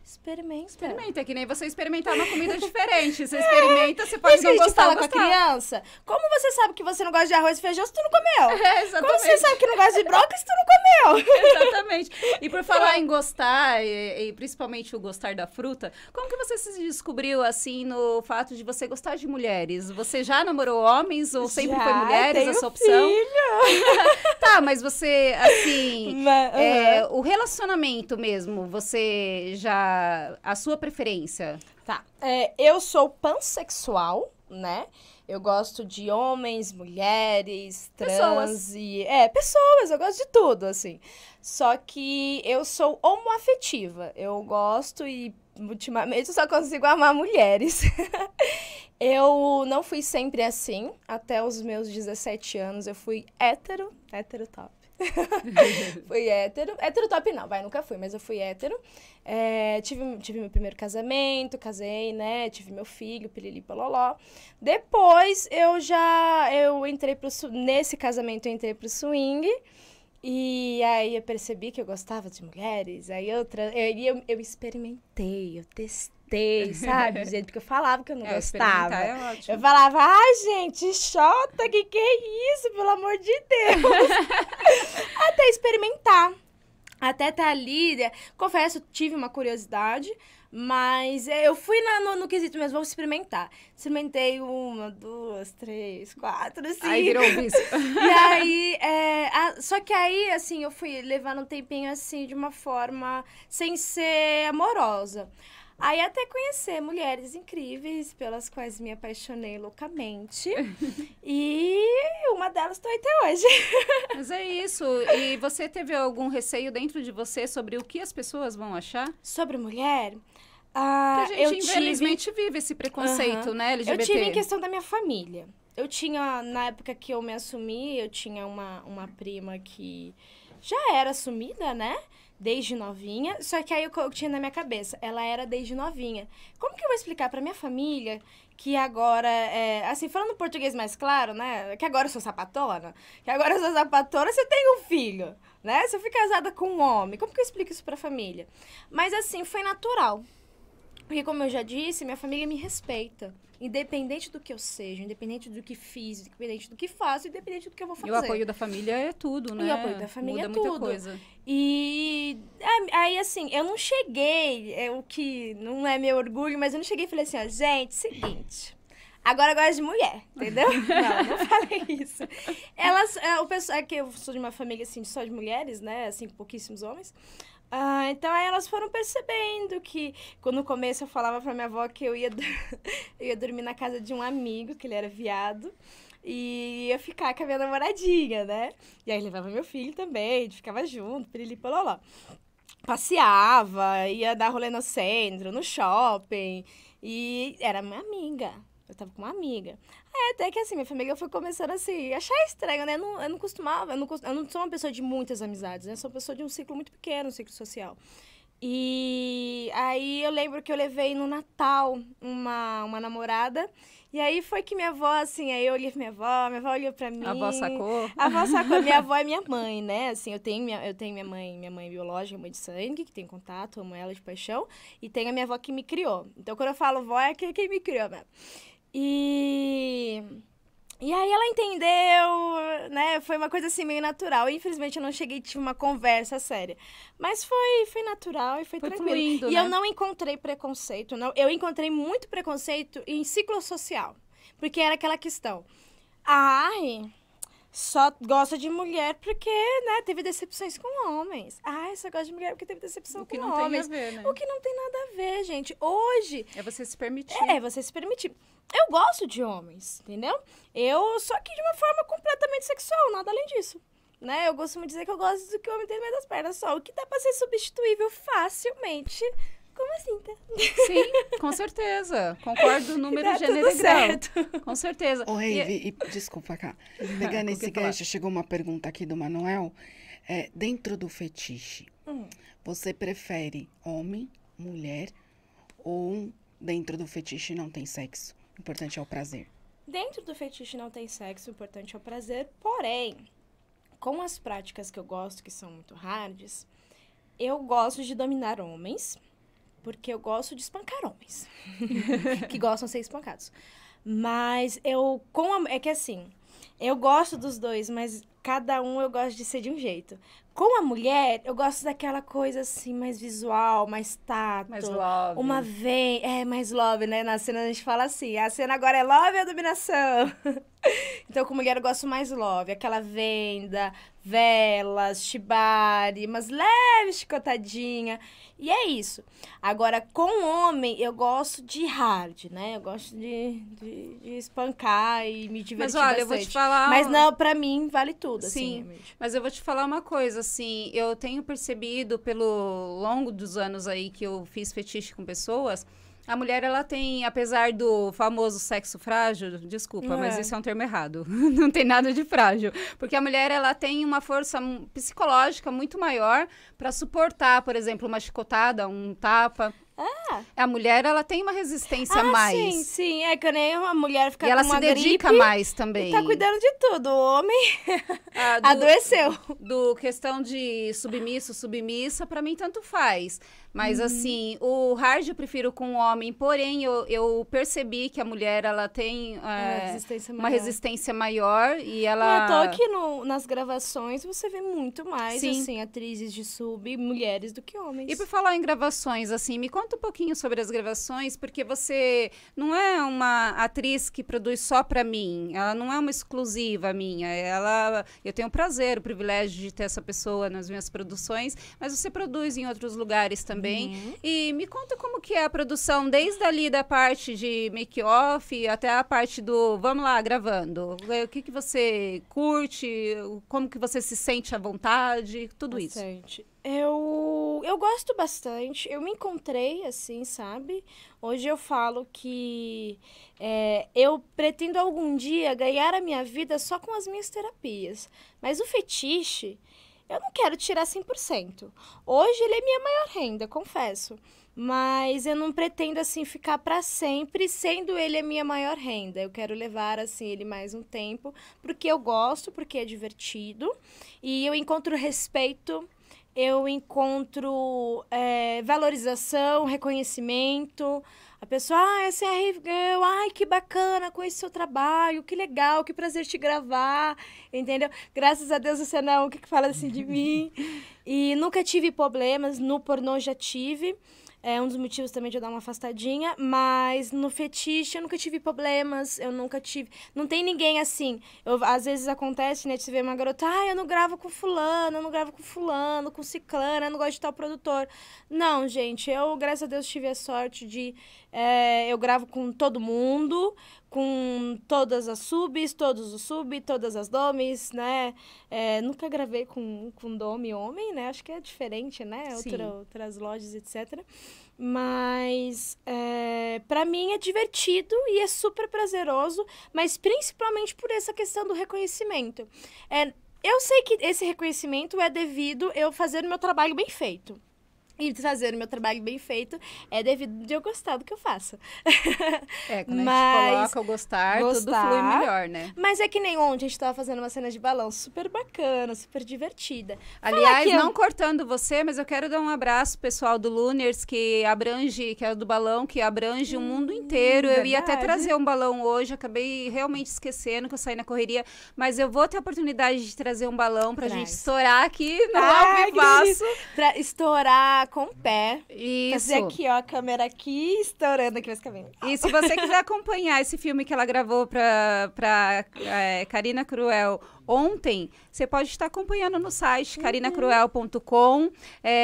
Experimenta. Experimenta, é que nem você experimentar uma comida diferente. Você experimenta, você pode Isso não gostar, fala gostar. com a criança. Como você sabe que você não gosta de arroz e feijão se tu não comeu? É, exatamente. Como você sabe que não gosta de brócolis se tu não comeu? Exatamente. E por falar em gostar, e, e, principalmente o gostar da fruta, como que você se descobriu, assim, no fato de você gostar de mulheres? Você já namorou homens ou sempre já, foi mulheres a opção? filho! tá, mas você, assim, mas, uhum. é, o relacionamento mesmo, você já a, sua preferência? Tá. É, eu sou pansexual, né? Eu gosto de homens, mulheres, trans pessoas. e. É, pessoas, eu gosto de tudo, assim. Só que eu sou homoafetiva. Eu gosto e ultimamente eu só consigo amar mulheres. eu não fui sempre assim. Até os meus 17 anos eu fui hétero, hétero top. fui hétero. Hétero top não, vai, nunca fui, mas eu fui hétero. É, tive, tive meu primeiro casamento, casei, né? Tive meu filho, pirili, paloló. Depois eu já, eu entrei pro, nesse casamento eu entrei pro swing. E aí eu percebi que eu gostava de mulheres, aí eu, eu, eu, eu experimentei, eu testei gostei, sabe? jeito porque eu falava que eu não é, gostava. É eu falava, ai, gente, chota, que que é isso? Pelo amor de Deus. Até experimentar. Até tá ali, né? confesso, tive uma curiosidade, mas é, eu fui na, no, no, quesito mesmo, vou experimentar. Experimentei uma, duas, três, quatro, cinco. Aí virou isso. e aí, é, a, só que aí, assim, eu fui levando um tempinho assim, de uma forma sem ser amorosa. Aí até conhecer mulheres incríveis, pelas quais me apaixonei loucamente. e uma delas estou até hoje. Mas é isso. E você teve algum receio dentro de você sobre o que as pessoas vão achar? Sobre mulher? Ah, a gente, infelizmente, tive... vive esse preconceito, uhum. né, LGBT? Eu tive em questão da minha família. Eu tinha, na época que eu me assumi, eu tinha uma, uma prima que já era assumida, né? desde novinha, só que aí o que eu tinha na minha cabeça, ela era desde novinha. Como que eu vou explicar para minha família que agora, é, assim, falando português mais claro, né, que agora eu sou sapatona, que agora eu sou sapatona, você tem um filho, né? Se eu fui casada com um homem, como que eu explico isso para a família? Mas assim, foi natural. Porque como eu já disse, minha família me respeita. Independente do que eu seja, independente do que fiz, independente do que faço, independente do que eu vou fazer. E o apoio da família é tudo, né? E o né? apoio da família Muda é tudo. coisa. E aí, assim, eu não cheguei, é o que não é meu orgulho, mas eu não cheguei e falei assim, ó, gente, seguinte agora eu gosto de mulher, entendeu? não, não falei isso. Elas, é, o pessoal, é que eu sou de uma família, assim, só de mulheres, né, assim, pouquíssimos homens, ah, então aí elas foram percebendo que quando no começo eu falava pra minha avó que eu ia, eu ia dormir na casa de um amigo, que ele era viado, e ia ficar com a minha namoradinha, né? E aí levava meu filho também, a gente ficava junto, pirili-pololó. Passeava, ia dar rolê no centro, no shopping, e era minha amiga. Eu tava com uma amiga. Aí até que assim, minha família foi começando assim, achar estranho, né? Eu não, eu não costumava, eu não, eu não sou uma pessoa de muitas amizades, né? Eu sou uma pessoa de um ciclo muito pequeno, um ciclo social. E aí eu lembro que eu levei no Natal uma, uma namorada. E aí foi que minha avó, assim, aí eu olhei pra minha avó, minha avó olhou pra mim. A avó sacou? A avó sacou. minha avó é minha mãe, né? Assim, eu tenho minha, eu tenho minha mãe, minha mãe biológica, mãe de sangue, que tem contato, amo ela de paixão. E tenho a minha avó que me criou. Então, quando eu falo vó, é quem, quem me criou mesmo. E. E aí ela entendeu, né? Foi uma coisa assim meio natural. Infelizmente eu não cheguei tive uma conversa séria, mas foi foi natural e foi, foi tranquilo. Fluindo, e né? eu não encontrei preconceito, não. Eu encontrei muito preconceito em ciclo social, porque era aquela questão. ai só gosta de mulher porque, né, teve decepções com homens. Ah, só gosta de mulher porque teve decepção com homens. O que não tem a ver, né? O que não tem nada a ver, gente. Hoje... É você se permitir. É, é você se permitir. Eu gosto de homens, entendeu? Eu só que de uma forma completamente sexual, nada além disso. Né? Eu de dizer que eu gosto do que o homem tem no meio das pernas só. O que dá pra ser substituível facilmente como assim, tá? Sim, com certeza. Concordo, número tá gênero tudo certo. Com certeza. Ô, Reive, é e... desculpa, cá. Pegando esse gancho, chegou uma pergunta aqui do Manuel. É, dentro do fetiche, hum. você prefere homem, mulher ou dentro do fetiche não tem sexo? O importante é o prazer. Dentro do fetiche não tem sexo, o importante é o prazer, porém, com as práticas que eu gosto, que são muito hards, eu gosto de dominar homens porque eu gosto de espancar homens que gostam de ser espancados. Mas eu com a, é que assim, eu gosto dos dois, mas cada um eu gosto de ser de um jeito. Com a mulher, eu gosto daquela coisa assim, mais visual, mais tato. Mais love. Uma vez É, mais love, né? Na cena a gente fala assim: a cena agora é love e a dominação. Então, com mulher, eu gosto mais love. Aquela venda, velas, shibari, umas leves chicotadinha. E é isso. Agora, com homem, eu gosto de hard, né? Eu gosto de, de, de espancar e me divertir Mas olha, bastante. eu vou te falar... Mas não, pra mim, vale tudo, assim, Sim, assim, mas eu vou te falar uma coisa, assim. Eu tenho percebido, pelo longo dos anos aí que eu fiz fetiche com pessoas a mulher, ela tem, apesar do famoso sexo frágil, desculpa, é. mas isso é um termo errado. Não tem nada de frágil. Porque a mulher, ela tem uma força psicológica muito maior para suportar, por exemplo, uma chicotada, um tapa. Ah. A mulher, ela tem uma resistência ah, mais. Sim, sim. É que nem uma mulher fica e ela se dedica mais também. Tá cuidando de tudo. O homem ah, do, adoeceu. Do questão de submisso, submissa, para mim tanto faz. Mas, uhum. assim, o hard eu prefiro com o homem, porém, eu, eu percebi que a mulher, ela tem é, resistência uma resistência maior e ela... eu tô aqui no, nas gravações, você vê muito mais, Sim. assim, atrizes de sub, mulheres do que homens. E por falar em gravações, assim, me conta um pouquinho sobre as gravações, porque você não é uma atriz que produz só para mim, ela não é uma exclusiva minha, ela... Eu tenho o prazer, o privilégio de ter essa pessoa nas minhas produções, mas você produz em outros lugares também também. Uhum. E me conta como que é a produção, desde ali da parte de make-off até a parte do vamos lá, gravando. É, o que, que você curte, como que você se sente à vontade, tudo bastante. isso. Eu, eu gosto bastante, eu me encontrei assim, sabe? Hoje eu falo que é, eu pretendo algum dia ganhar a minha vida só com as minhas terapias. Mas o fetiche eu não quero tirar 100%. Hoje ele é minha maior renda, confesso. Mas eu não pretendo, assim, ficar para sempre sendo ele a minha maior renda. Eu quero levar, assim, ele mais um tempo, porque eu gosto, porque é divertido. E eu encontro respeito, eu encontro é, valorização, reconhecimento. A pessoa, ah, essa é a Girl, ai, que bacana, conheço seu trabalho, que legal, que prazer te gravar, entendeu? Graças a Deus você não, o é que, que fala assim de mim? E nunca tive problemas, no pornô já tive. É um dos motivos também de eu dar uma afastadinha. Mas no fetiche eu nunca tive problemas. Eu nunca tive. Não tem ninguém assim. Eu, às vezes acontece, né? De se ver uma garota, ah, eu não gravo com fulano, eu não gravo com fulano, com ciclana, eu não gosto de tal produtor. Não, gente, eu, graças a Deus, tive a sorte de. É, eu gravo com todo mundo com todas as subs, todos os sub, todas as domes, né? É, nunca gravei com, com dome homem, né? Acho que é diferente, né? Outra, outras lojas, etc. Mas é, para mim é divertido e é super prazeroso, mas principalmente por essa questão do reconhecimento. É, eu sei que esse reconhecimento é devido eu fazer o meu trabalho bem feito e trazer o meu trabalho bem feito é devido de eu gostar do que eu faço. É, quando mas, a gente coloca o gostar, gostar, tudo flui melhor, né? Mas é que nem ontem a gente tava fazendo uma cena de balão super bacana, super divertida. Aliás, não cortando você, mas eu quero dar um abraço pessoal do Luners, que abrange, que é do balão, que abrange hum, o mundo inteiro. Verdade. Eu ia até trazer um balão hoje, acabei realmente esquecendo que eu saí na correria, mas eu vou ter a oportunidade de trazer um balão pra Traz. gente estourar aqui no Ai, Alvivaço. Pra estourar com o pé. Isso. Fazer aqui, ó, a câmera aqui, estourando aqui meus cabelos. E se você quiser acompanhar esse filme que ela gravou pra, pra é, Karina Cruel ontem, você pode estar acompanhando no site carinacruel.com. Uhum. É,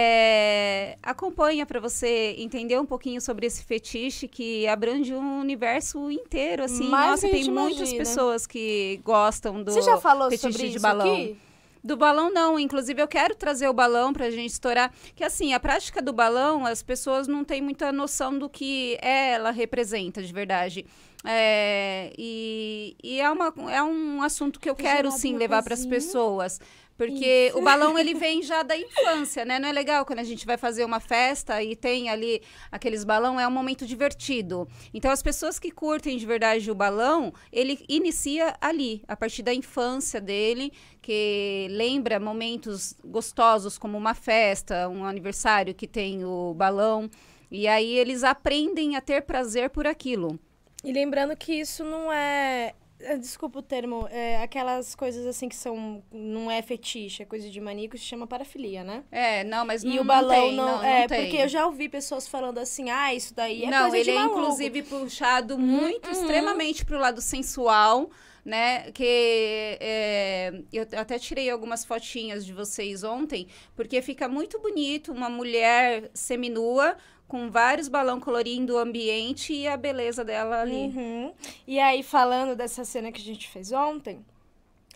eh, acompanha para você entender um pouquinho sobre esse fetiche que abrange um universo inteiro, assim. Mas Nossa, tem imagina. muitas pessoas que gostam do você já falou fetiche sobre de isso balão. Aqui? Do balão, não. Inclusive, eu quero trazer o balão para a gente estourar. Que assim, a prática do balão, as pessoas não têm muita noção do que ela representa de verdade. É, e, e é, uma, é um assunto que eu quero sim levar para as pessoas. Porque Isso. o balão ele vem já da infância, né? Não é legal quando a gente vai fazer uma festa e tem ali aqueles balão, é um momento divertido. Então as pessoas que curtem de verdade o balão, ele inicia ali, a partir da infância dele, que lembra momentos gostosos como uma festa, um aniversário que tem o balão, e aí eles aprendem a ter prazer por aquilo. E lembrando que isso não é ah, desculpa o termo. É, aquelas coisas assim que são. Não é fetiche, é coisa de maníaco, se chama parafilia, né? É, não, mas e não, o balão não, tem, não, não é, tem. porque eu já ouvi pessoas falando assim, ah, isso daí é não, coisa de Não, ele é inclusive puxado hum, muito, uhum. extremamente pro lado sensual né? Que é, eu até tirei algumas fotinhas de vocês ontem, porque fica muito bonito uma mulher seminua com vários balão colorindo o ambiente e a beleza dela ali. Uhum. E aí, falando dessa cena que a gente fez ontem,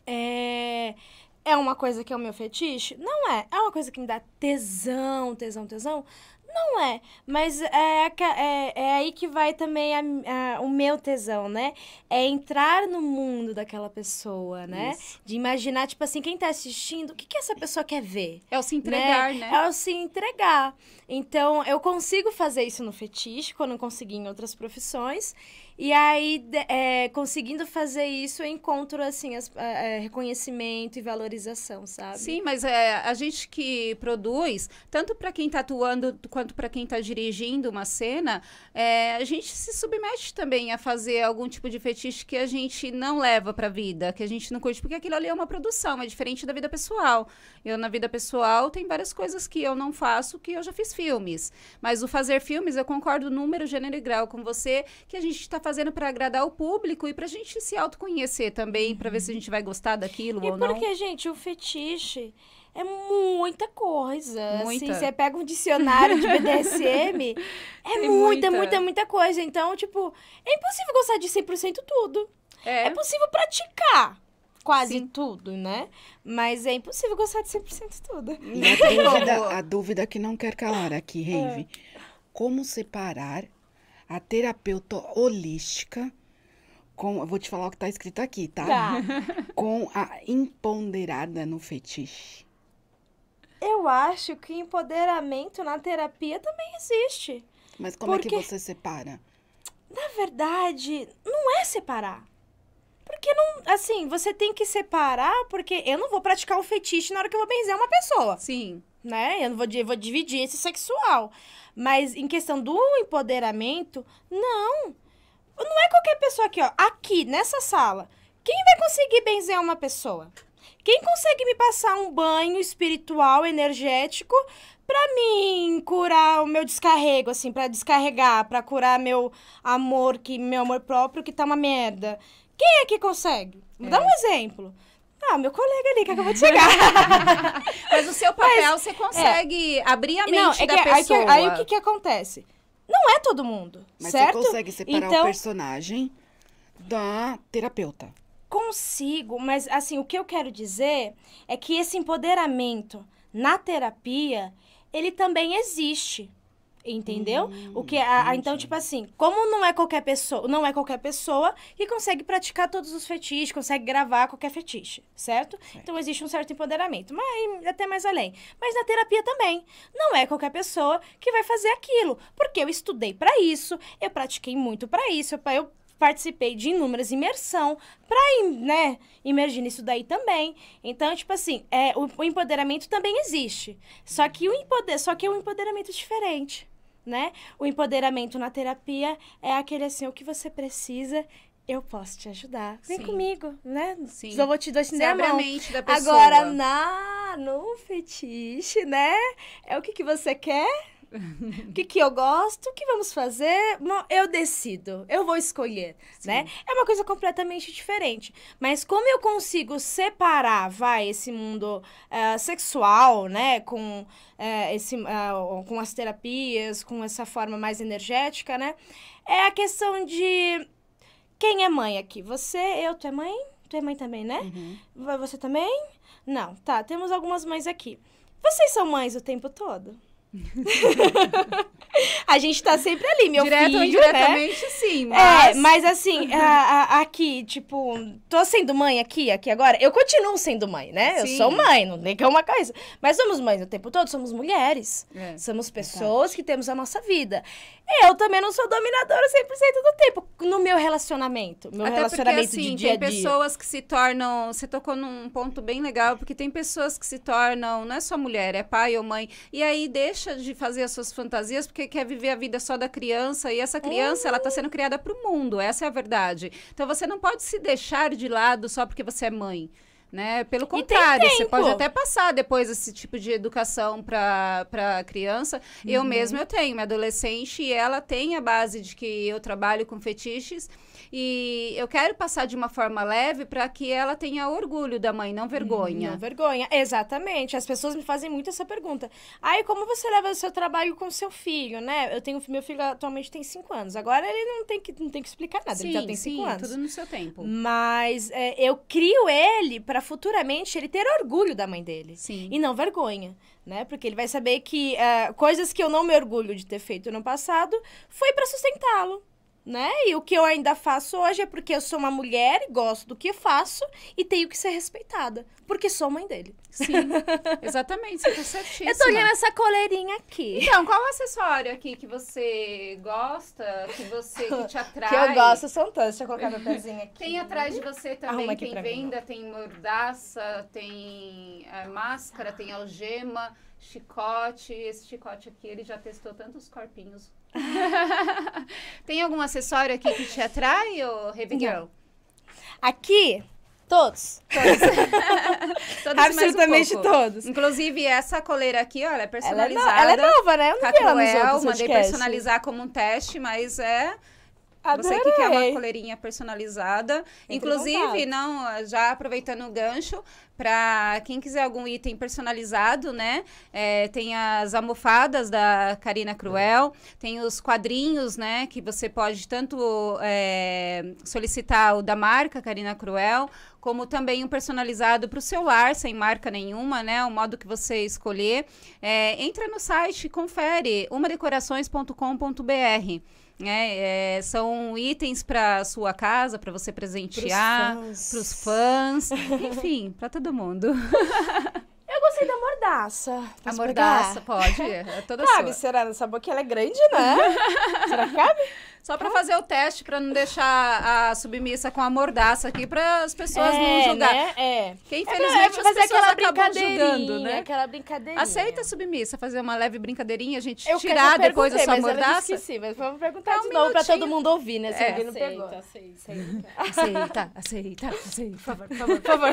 é... é uma coisa que é o meu fetiche? Não é. É uma coisa que me dá tesão, tesão, tesão. Não é, mas é, é, é aí que vai também a, a, o meu tesão, né? É entrar no mundo daquela pessoa, né? Isso. De imaginar, tipo assim, quem tá assistindo, o que, que essa pessoa quer ver? É o se né? entregar, né? né? É o se entregar. Então, eu consigo fazer isso no fetiche, quando eu consegui em outras profissões. E aí, é, conseguindo fazer isso, eu encontro, assim, as, é, reconhecimento e valorização, sabe? Sim, mas é, a gente que produz, tanto para quem está atuando quanto para quem está dirigindo uma cena, é, a gente se submete também a fazer algum tipo de fetiche que a gente não leva para a vida, que a gente não curte, porque aquilo ali é uma produção, é diferente da vida pessoal. Eu, na vida pessoal, tem várias coisas que eu não faço, que eu já fiz filmes. Mas o fazer filmes, eu concordo número, gênero e grau com você, que a gente está fazendo para agradar o público e para a gente se autoconhecer também, para ver se a gente vai gostar daquilo e ou não. porque, gente, o fetiche é muita coisa. Assim, muita. Assim, você pega um dicionário de BDSM, é muita, muita, muita, muita coisa. Então, tipo, é impossível gostar de 100% tudo. É. é possível praticar quase Sim. tudo, né? Mas é impossível gostar de 100% tudo. E a dúvida, a dúvida que não quer calar aqui, Rave. É. Como separar a terapeuta holística com, eu vou te falar o que tá escrito aqui, tá? tá. Com a empoderada no fetiche. Eu acho que empoderamento na terapia também existe. Mas como Porque, é que você separa? Na verdade, não é separar. Porque não. Assim, você tem que separar, porque eu não vou praticar um fetiche na hora que eu vou benzer uma pessoa. Sim. Né? Eu não vou, eu vou dividir esse sexual. Mas em questão do empoderamento, não. Não é qualquer pessoa aqui, ó. Aqui, nessa sala. Quem vai conseguir benzer uma pessoa? Quem consegue me passar um banho espiritual, energético, pra mim curar o meu descarrego, assim, para descarregar, para curar meu amor, que meu amor próprio que tá uma merda. Quem é que consegue? Me dá um é. exemplo. Ah, meu colega ali que acabou de chegar. Mas o seu papel, Mas, você consegue é. abrir a mente não, é que, da pessoa. Aí, que, é- aí o que, que, acontece? Não é todo mundo, Mas certo? você consegue separar então, o personagem da terapeuta. Consigo, mas assim, o que eu quero dizer é que esse empoderamento na terapia, ele também existe. Entendeu? Hum, o que hum, a, a, então tipo assim, como não é qualquer pessoa, não é qualquer pessoa que consegue praticar todos os fetiches, consegue gravar qualquer fetiche, certo? Então existe um certo empoderamento, mas até mais além. Mas na terapia também, não é qualquer pessoa que vai fazer aquilo, porque eu estudei para isso, eu pratiquei muito para isso, eu, eu participei de inúmeras imersão para né, imergir nisso daí também. Então, tipo assim, é, o, o empoderamento também existe. Só uhum. que o empoder, só que é um empoderamento diferente né? O empoderamento na terapia é aquele assim, o que você precisa eu posso te ajudar. Vem Sim. comigo, né? Sim. Só vou te dar a mão. da pessoa. Agora, na, no fetiche, né? É o que, que você quer? o que, que eu gosto, o que vamos fazer, eu decido, eu vou escolher, né? Sim. né? É uma coisa completamente diferente. Mas como eu consigo separar, vai, esse mundo uh, sexual, né, com, uh, esse, uh, com as terapias, com essa forma mais energética, né? É a questão de quem é mãe aqui? Você, eu, tu é mãe? Tu é mãe também, né? Uhum. Você também? Não, tá, temos algumas mães aqui. Vocês são mães o tempo todo? a gente tá sempre ali, meu Direto filho, ou né? indiretamente, né? sim, é, mas... É, mas assim, a, a, aqui, tipo, tô sendo mãe aqui, aqui agora. Eu continuo sendo mãe, né? Sim. Eu sou mãe, não tem que é uma coisa. Mas somos mães o tempo todo, somos mulheres. É, somos pessoas que temos a nossa vida. Eu também não sou dominadora 100% do tempo no meu relacionamento. Meu Até relacionamento porque, assim, de dia. tem pessoas que se tornam... Você tocou num ponto bem legal, porque tem pessoas que se tornam... Não é só mulher, é pai ou mãe. E aí deixa deixa de fazer as suas fantasias porque quer viver a vida só da criança e essa criança, ela está uhum. sendo criada para o mundo, essa é a verdade. Então você não pode se deixar de lado só porque você é mãe. Né? Pelo contrário, você pode até passar depois esse tipo de educação para criança. Uhum. Eu mesma eu tenho, minha adolescente, e ela tem a base de que eu trabalho com fetiches. E eu quero passar de uma forma leve para que ela tenha orgulho da mãe, não vergonha. Não vergonha, exatamente. As pessoas me fazem muito essa pergunta. Aí, como você leva o seu trabalho com o seu filho, né? Eu tenho meu filho atualmente tem 5 anos. Agora ele não tem que, não tem que explicar nada, sim, ele já tem cinco anos. Tudo no seu tempo. Mas é, eu crio ele para para futuramente ele ter orgulho da mãe dele. Sim. E não vergonha, né? Porque ele vai saber que uh, coisas que eu não me orgulho de ter feito no passado foi para sustentá-lo né? E o que eu ainda faço hoje é porque eu sou uma mulher e gosto do que faço e tenho que ser respeitada, porque sou mãe dele. Sim, exatamente, você tá certíssima. Eu tô olhando essa coleirinha aqui. Então, qual o acessório aqui que você gosta, que você que te atrai? que eu gosto são todos, deixa eu colocar meu pezinho aqui. Tem atrás de você também, tem venda, mim, tem mordaça, tem é, máscara, tem algema, chicote. Esse chicote aqui, ele já testou tantos corpinhos Tem algum acessório aqui que te atrai, ou Heavy Girl? Aqui, todos. Todos. todos um Absolutamente todos. Inclusive, essa coleira aqui, olha, é Ela é, no- personalizada. ela é nova, né? Eu não vi ela nos Cacruel, outros mandei personalizar como um teste, mas é Adorei. Você que quer uma coleirinha personalizada. Entre Inclusive, não, já aproveitando o gancho, para quem quiser algum item personalizado, né? É, tem as almofadas da Karina Cruel, tem os quadrinhos, né? Que você pode tanto é, solicitar o da marca Karina Cruel, como também um personalizado para o celular, sem marca nenhuma, né? O modo que você escolher. É, entra no site, confere, umadecorações.com.br. Né? É, são itens para sua casa, para você presentear, para os fãs, fãs enfim, para todo mundo. Eu gostei da mordaça. Posso a mordaça, pegar? pode. É toda cabe, sua. será? Nessa boquinha ela é grande, né? será que cabe? Só para fazer o teste, para não deixar a submissa com a mordaça aqui, para as pessoas é, não julgar. Né? É. Que é, infelizmente é, as é pessoas acabam julgando, né? Aquela brincadeirinha. Aceita a submissa, fazer uma leve brincadeirinha, a gente eu tirar depois a sua mordaça? Eu sim, mas vamos perguntar é um de novo para todo mundo ouvir, né? Se é. não pegou. Aceita, aceita. aceita, aceita, Por favor, por favor, por favor.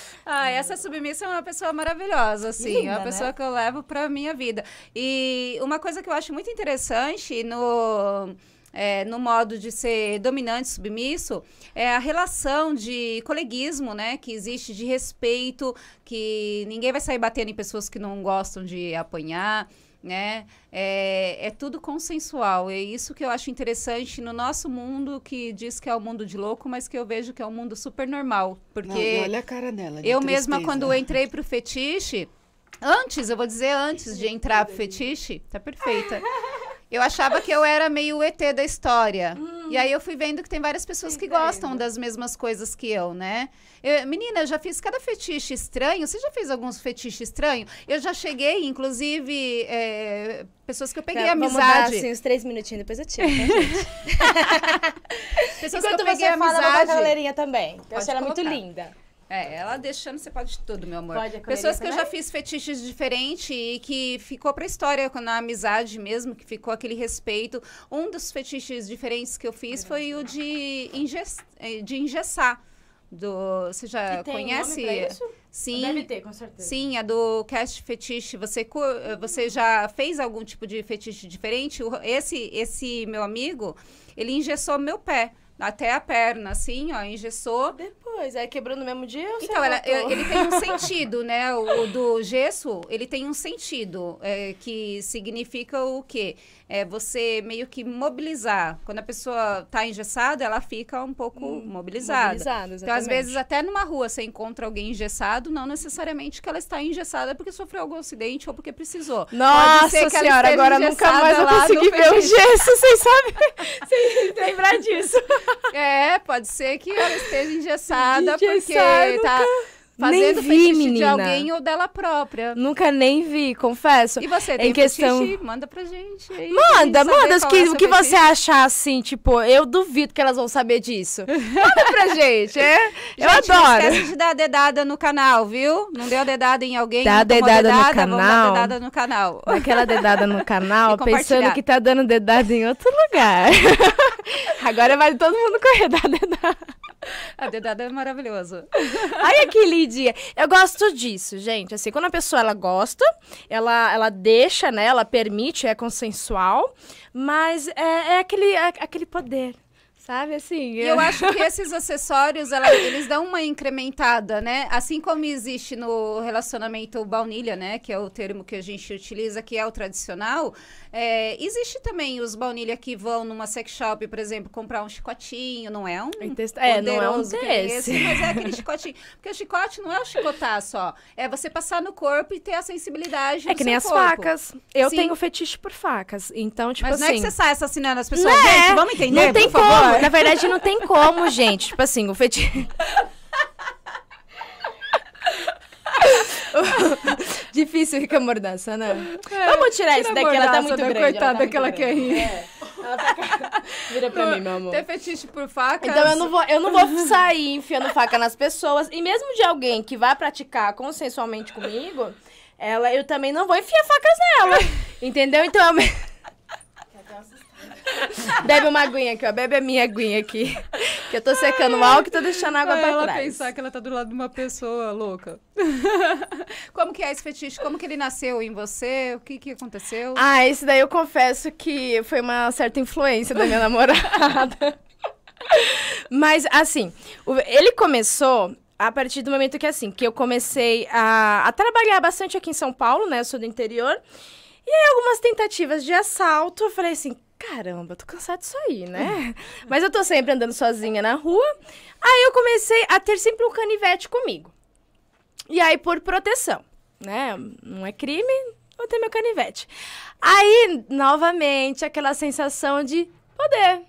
ah, essa submissa é uma pessoa maravilhosa, assim. Linda, é uma pessoa né? que eu levo pra minha vida. E uma coisa que eu acho muito interessante no. É, no modo de ser dominante, submisso, é a relação de coleguismo, né, que existe de respeito, que ninguém vai sair batendo em pessoas que não gostam de apanhar, né? É, é tudo consensual. É isso que eu acho interessante no nosso mundo que diz que é o um mundo de louco, mas que eu vejo que é um mundo super normal. Porque. Não, olha a cara dela. De eu tristeza. mesma, quando entrei pro fetiche, antes, eu vou dizer antes de entrar pro fetiche, tá perfeita. Eu achava que eu era meio ET da história. Hum, e aí eu fui vendo que tem várias pessoas que gostam das mesmas coisas que eu, né? Eu, menina, eu já fiz cada fetiche estranho. Você já fez alguns fetiches estranhos? Eu já cheguei, inclusive, é, pessoas que eu peguei Não, tá, amizade. Vamos dar, assim, uns três minutinhos, depois eu tiro, né, gente? pessoas Enquanto que eu peguei você amizade. Fala, eu vou galerinha também. Eu achei ela colocar. muito linda. É, ela deixando você pode de tudo, meu amor. Pode, Pessoas que eu já fiz fetiches diferentes e que ficou pra história na amizade mesmo, que ficou aquele respeito. Um dos fetiches diferentes que eu fiz foi o de, inges, eh, de engessar. Do, você já tem conhece? Nome pra isso? Sim. Deve ter, com certeza. Sim, a do cast fetiche. Você, eh, você já fez algum tipo de fetiche diferente? Esse, esse meu amigo, ele engessou meu pé até a perna, assim, ó, engessou. Depois. É quebrou no mesmo dia ou Então, ela, ele tem um sentido, né? O, o, do gesso, ele tem um sentido, é, que significa o quê? É você meio que mobilizar. Quando a pessoa tá engessada, ela fica um pouco hum, mobilizada. mobilizada então, às vezes, até numa rua você encontra alguém engessado, não necessariamente que ela está engessada porque sofreu algum acidente ou porque precisou. Nossa senhora, agora nunca mais eu consegui ver o gesso, vocês sabem? sem lembrar disso. É, pode ser que ela esteja engessada DJ porque tá fazendo nem vi, de menina. alguém ou dela própria. Nunca nem vi, confesso. E você tem em questão... Manda pra gente. Aí, manda, manda é o que, é o que você achar assim, tipo, eu duvido que elas vão saber disso. Manda pra gente, é? eu gente, adoro. Não esquece de dar dedada no canal, viu? Não deu dedada em alguém, dá dedada, dedada, no canal. Vamos dedada no canal. Aquela dedada no canal, pensando que tá dando dedada em outro lugar. Agora vai todo mundo correr dar dedada. A dedada é maravilhoso. Ai, aquele dia. Eu gosto disso, gente. Assim, quando a pessoa ela gosta, ela, ela deixa, né? Ela permite, é consensual, mas é, é aquele, é, aquele poder. Sabe assim? Eu... E eu acho que esses acessórios, ela, eles dão uma incrementada, né? Assim como existe no relacionamento baunilha, né? Que é o termo que a gente utiliza, que é o tradicional. É, existe também os baunilha que vão numa sex shop, por exemplo, comprar um chicotinho, não é um Intest... é, não é um é desse. É esse, mas é aquele chicotinho. Porque o chicote não é o chicotar só, é você passar no corpo e ter a sensibilidade É que nem as facas. Eu Sim. tenho fetiche por facas, então, tipo mas assim... Mas não é que assim, você sai assassinando as pessoas, não é. gente, vamos entender, Não tem como, favor. na verdade não tem como, gente. Tipo assim, o fetiche... Difícil Rica Mordaça, né? É, Vamos tirar isso daqui, ela tá muito né? grande. Coitada tá daquela que É. é. Ela tá... Vira pra mim, meu amor. Tem fetiche por faca? Então eu não, vou, eu não vou sair enfiando faca nas pessoas. E mesmo de alguém que vai praticar consensualmente comigo, ela, eu também não vou enfiar facas nela. entendeu? Então eu... Bebe uma aguinha aqui, ó. Bebe a minha aguinha aqui. Que eu tô secando mal que tô deixando a água pra, ela trás. ela pensar que ela tá do lado de uma pessoa louca. Como que é esse fetiche? Como que ele nasceu em você? O que que aconteceu? Ah, esse daí eu confesso que foi uma certa influência da minha namorada. Mas, assim, ele começou a partir do momento que, assim, que eu comecei a, a trabalhar bastante aqui em São Paulo, né? Eu sou do interior. E aí, algumas tentativas de assalto, eu falei assim, caramba, tô cansada disso aí, né? Mas eu tô sempre andando sozinha na rua. Aí eu comecei a ter sempre um canivete comigo. E aí, por proteção, né? Não é crime, vou ter meu canivete. Aí, novamente, aquela sensação de poder,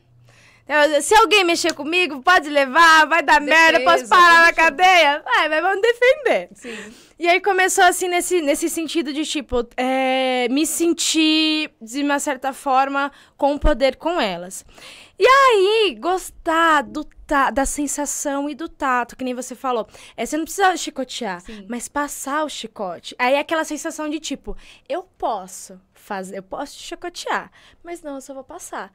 se alguém mexer comigo, pode levar, vai dar Defesa, merda, posso parar na cadeia? Vai, mas vamos defender. Sim. E aí começou assim, nesse, nesse sentido de tipo, é, me sentir, de uma certa forma, com o poder com elas. E aí, gostar do da sensação e do tato, que nem você falou. É, você não precisa chicotear, Sim. mas passar o chicote. Aí é aquela sensação de tipo, eu posso fazer, eu posso te chicotear, mas não, eu só vou passar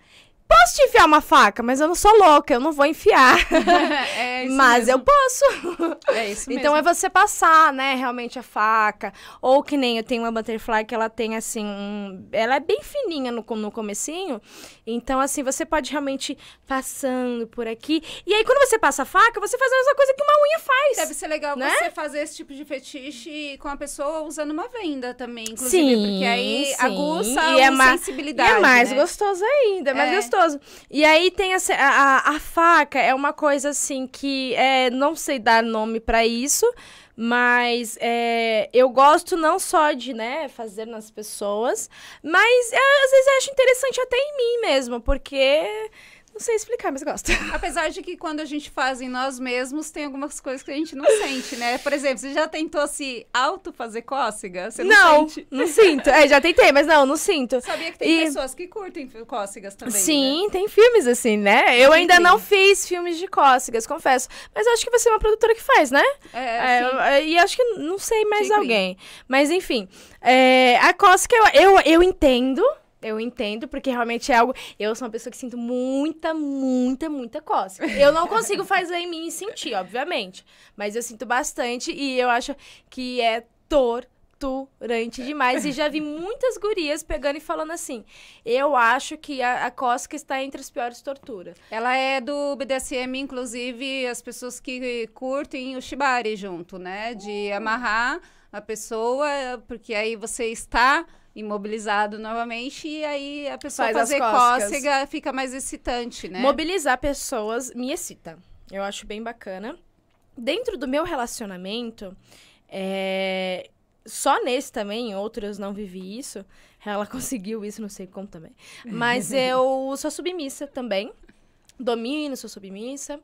posso te enfiar uma faca, mas eu não sou louca, eu não vou enfiar. É, é isso mas mesmo. eu posso. É isso então mesmo. Então é você passar, né, realmente a faca. Ou que nem eu tenho uma butterfly que ela tem assim, um... ela é bem fininha no, no comecinho. Então, assim, você pode realmente passando por aqui. E aí, quando você passa a faca, você faz a mesma coisa que uma unha faz. Deve ser legal né? você fazer esse tipo de fetiche com a pessoa usando uma venda também, inclusive. Sim, porque aí sim. aguça e é a é sensibilidade. E é mais né? gostoso ainda, é mais é. gostoso maravilhoso. E aí tem essa, a, a, faca, é uma coisa assim que é, não sei dar nome para isso, mas é, eu gosto não só de né, fazer nas pessoas, mas é, às vezes eu acho interessante até em mim mesmo, porque não sei explicar, mas gosto. Apesar de que quando a gente faz em nós mesmos, tem algumas coisas que a gente não sente, né? Por exemplo, você já tentou se auto fazer cócega? Você não, não sente? Não sinto. É, já tentei, mas não, não sinto. Sabia que tem e... pessoas que curtem cócegas também. Né? Sim, né? tem filmes assim, né? Eu ainda Sim. não fiz filmes de cócegas, confesso. Mas acho que você é uma produtora que faz, né? É. é, é e acho que não sei mais Sim, alguém. Mas enfim, é, a cócega eu, eu, eu entendo eu entendo, porque realmente é algo. Eu sou uma pessoa que sinto muita, muita, muita cócega. Eu não consigo fazer em mim sentir, obviamente. Mas eu sinto bastante e eu acho que é torturante demais. E já vi muitas gurias pegando e falando assim: eu acho que a, a cócega está entre as piores torturas. Ela é do BDSM, inclusive, as pessoas que curtem o Shibari junto, né? De uh. amarrar a pessoa, porque aí você está imobilizado novamente e aí a pessoa Faz fazer cócega fica mais excitante, né? Mobilizar pessoas me excita. Eu acho bem bacana. Dentro do meu relacionamento, é... só nesse também, outros não vivi isso. Ela conseguiu isso, não sei como também. Mas eu sou submissa também. Domino, sou submissa.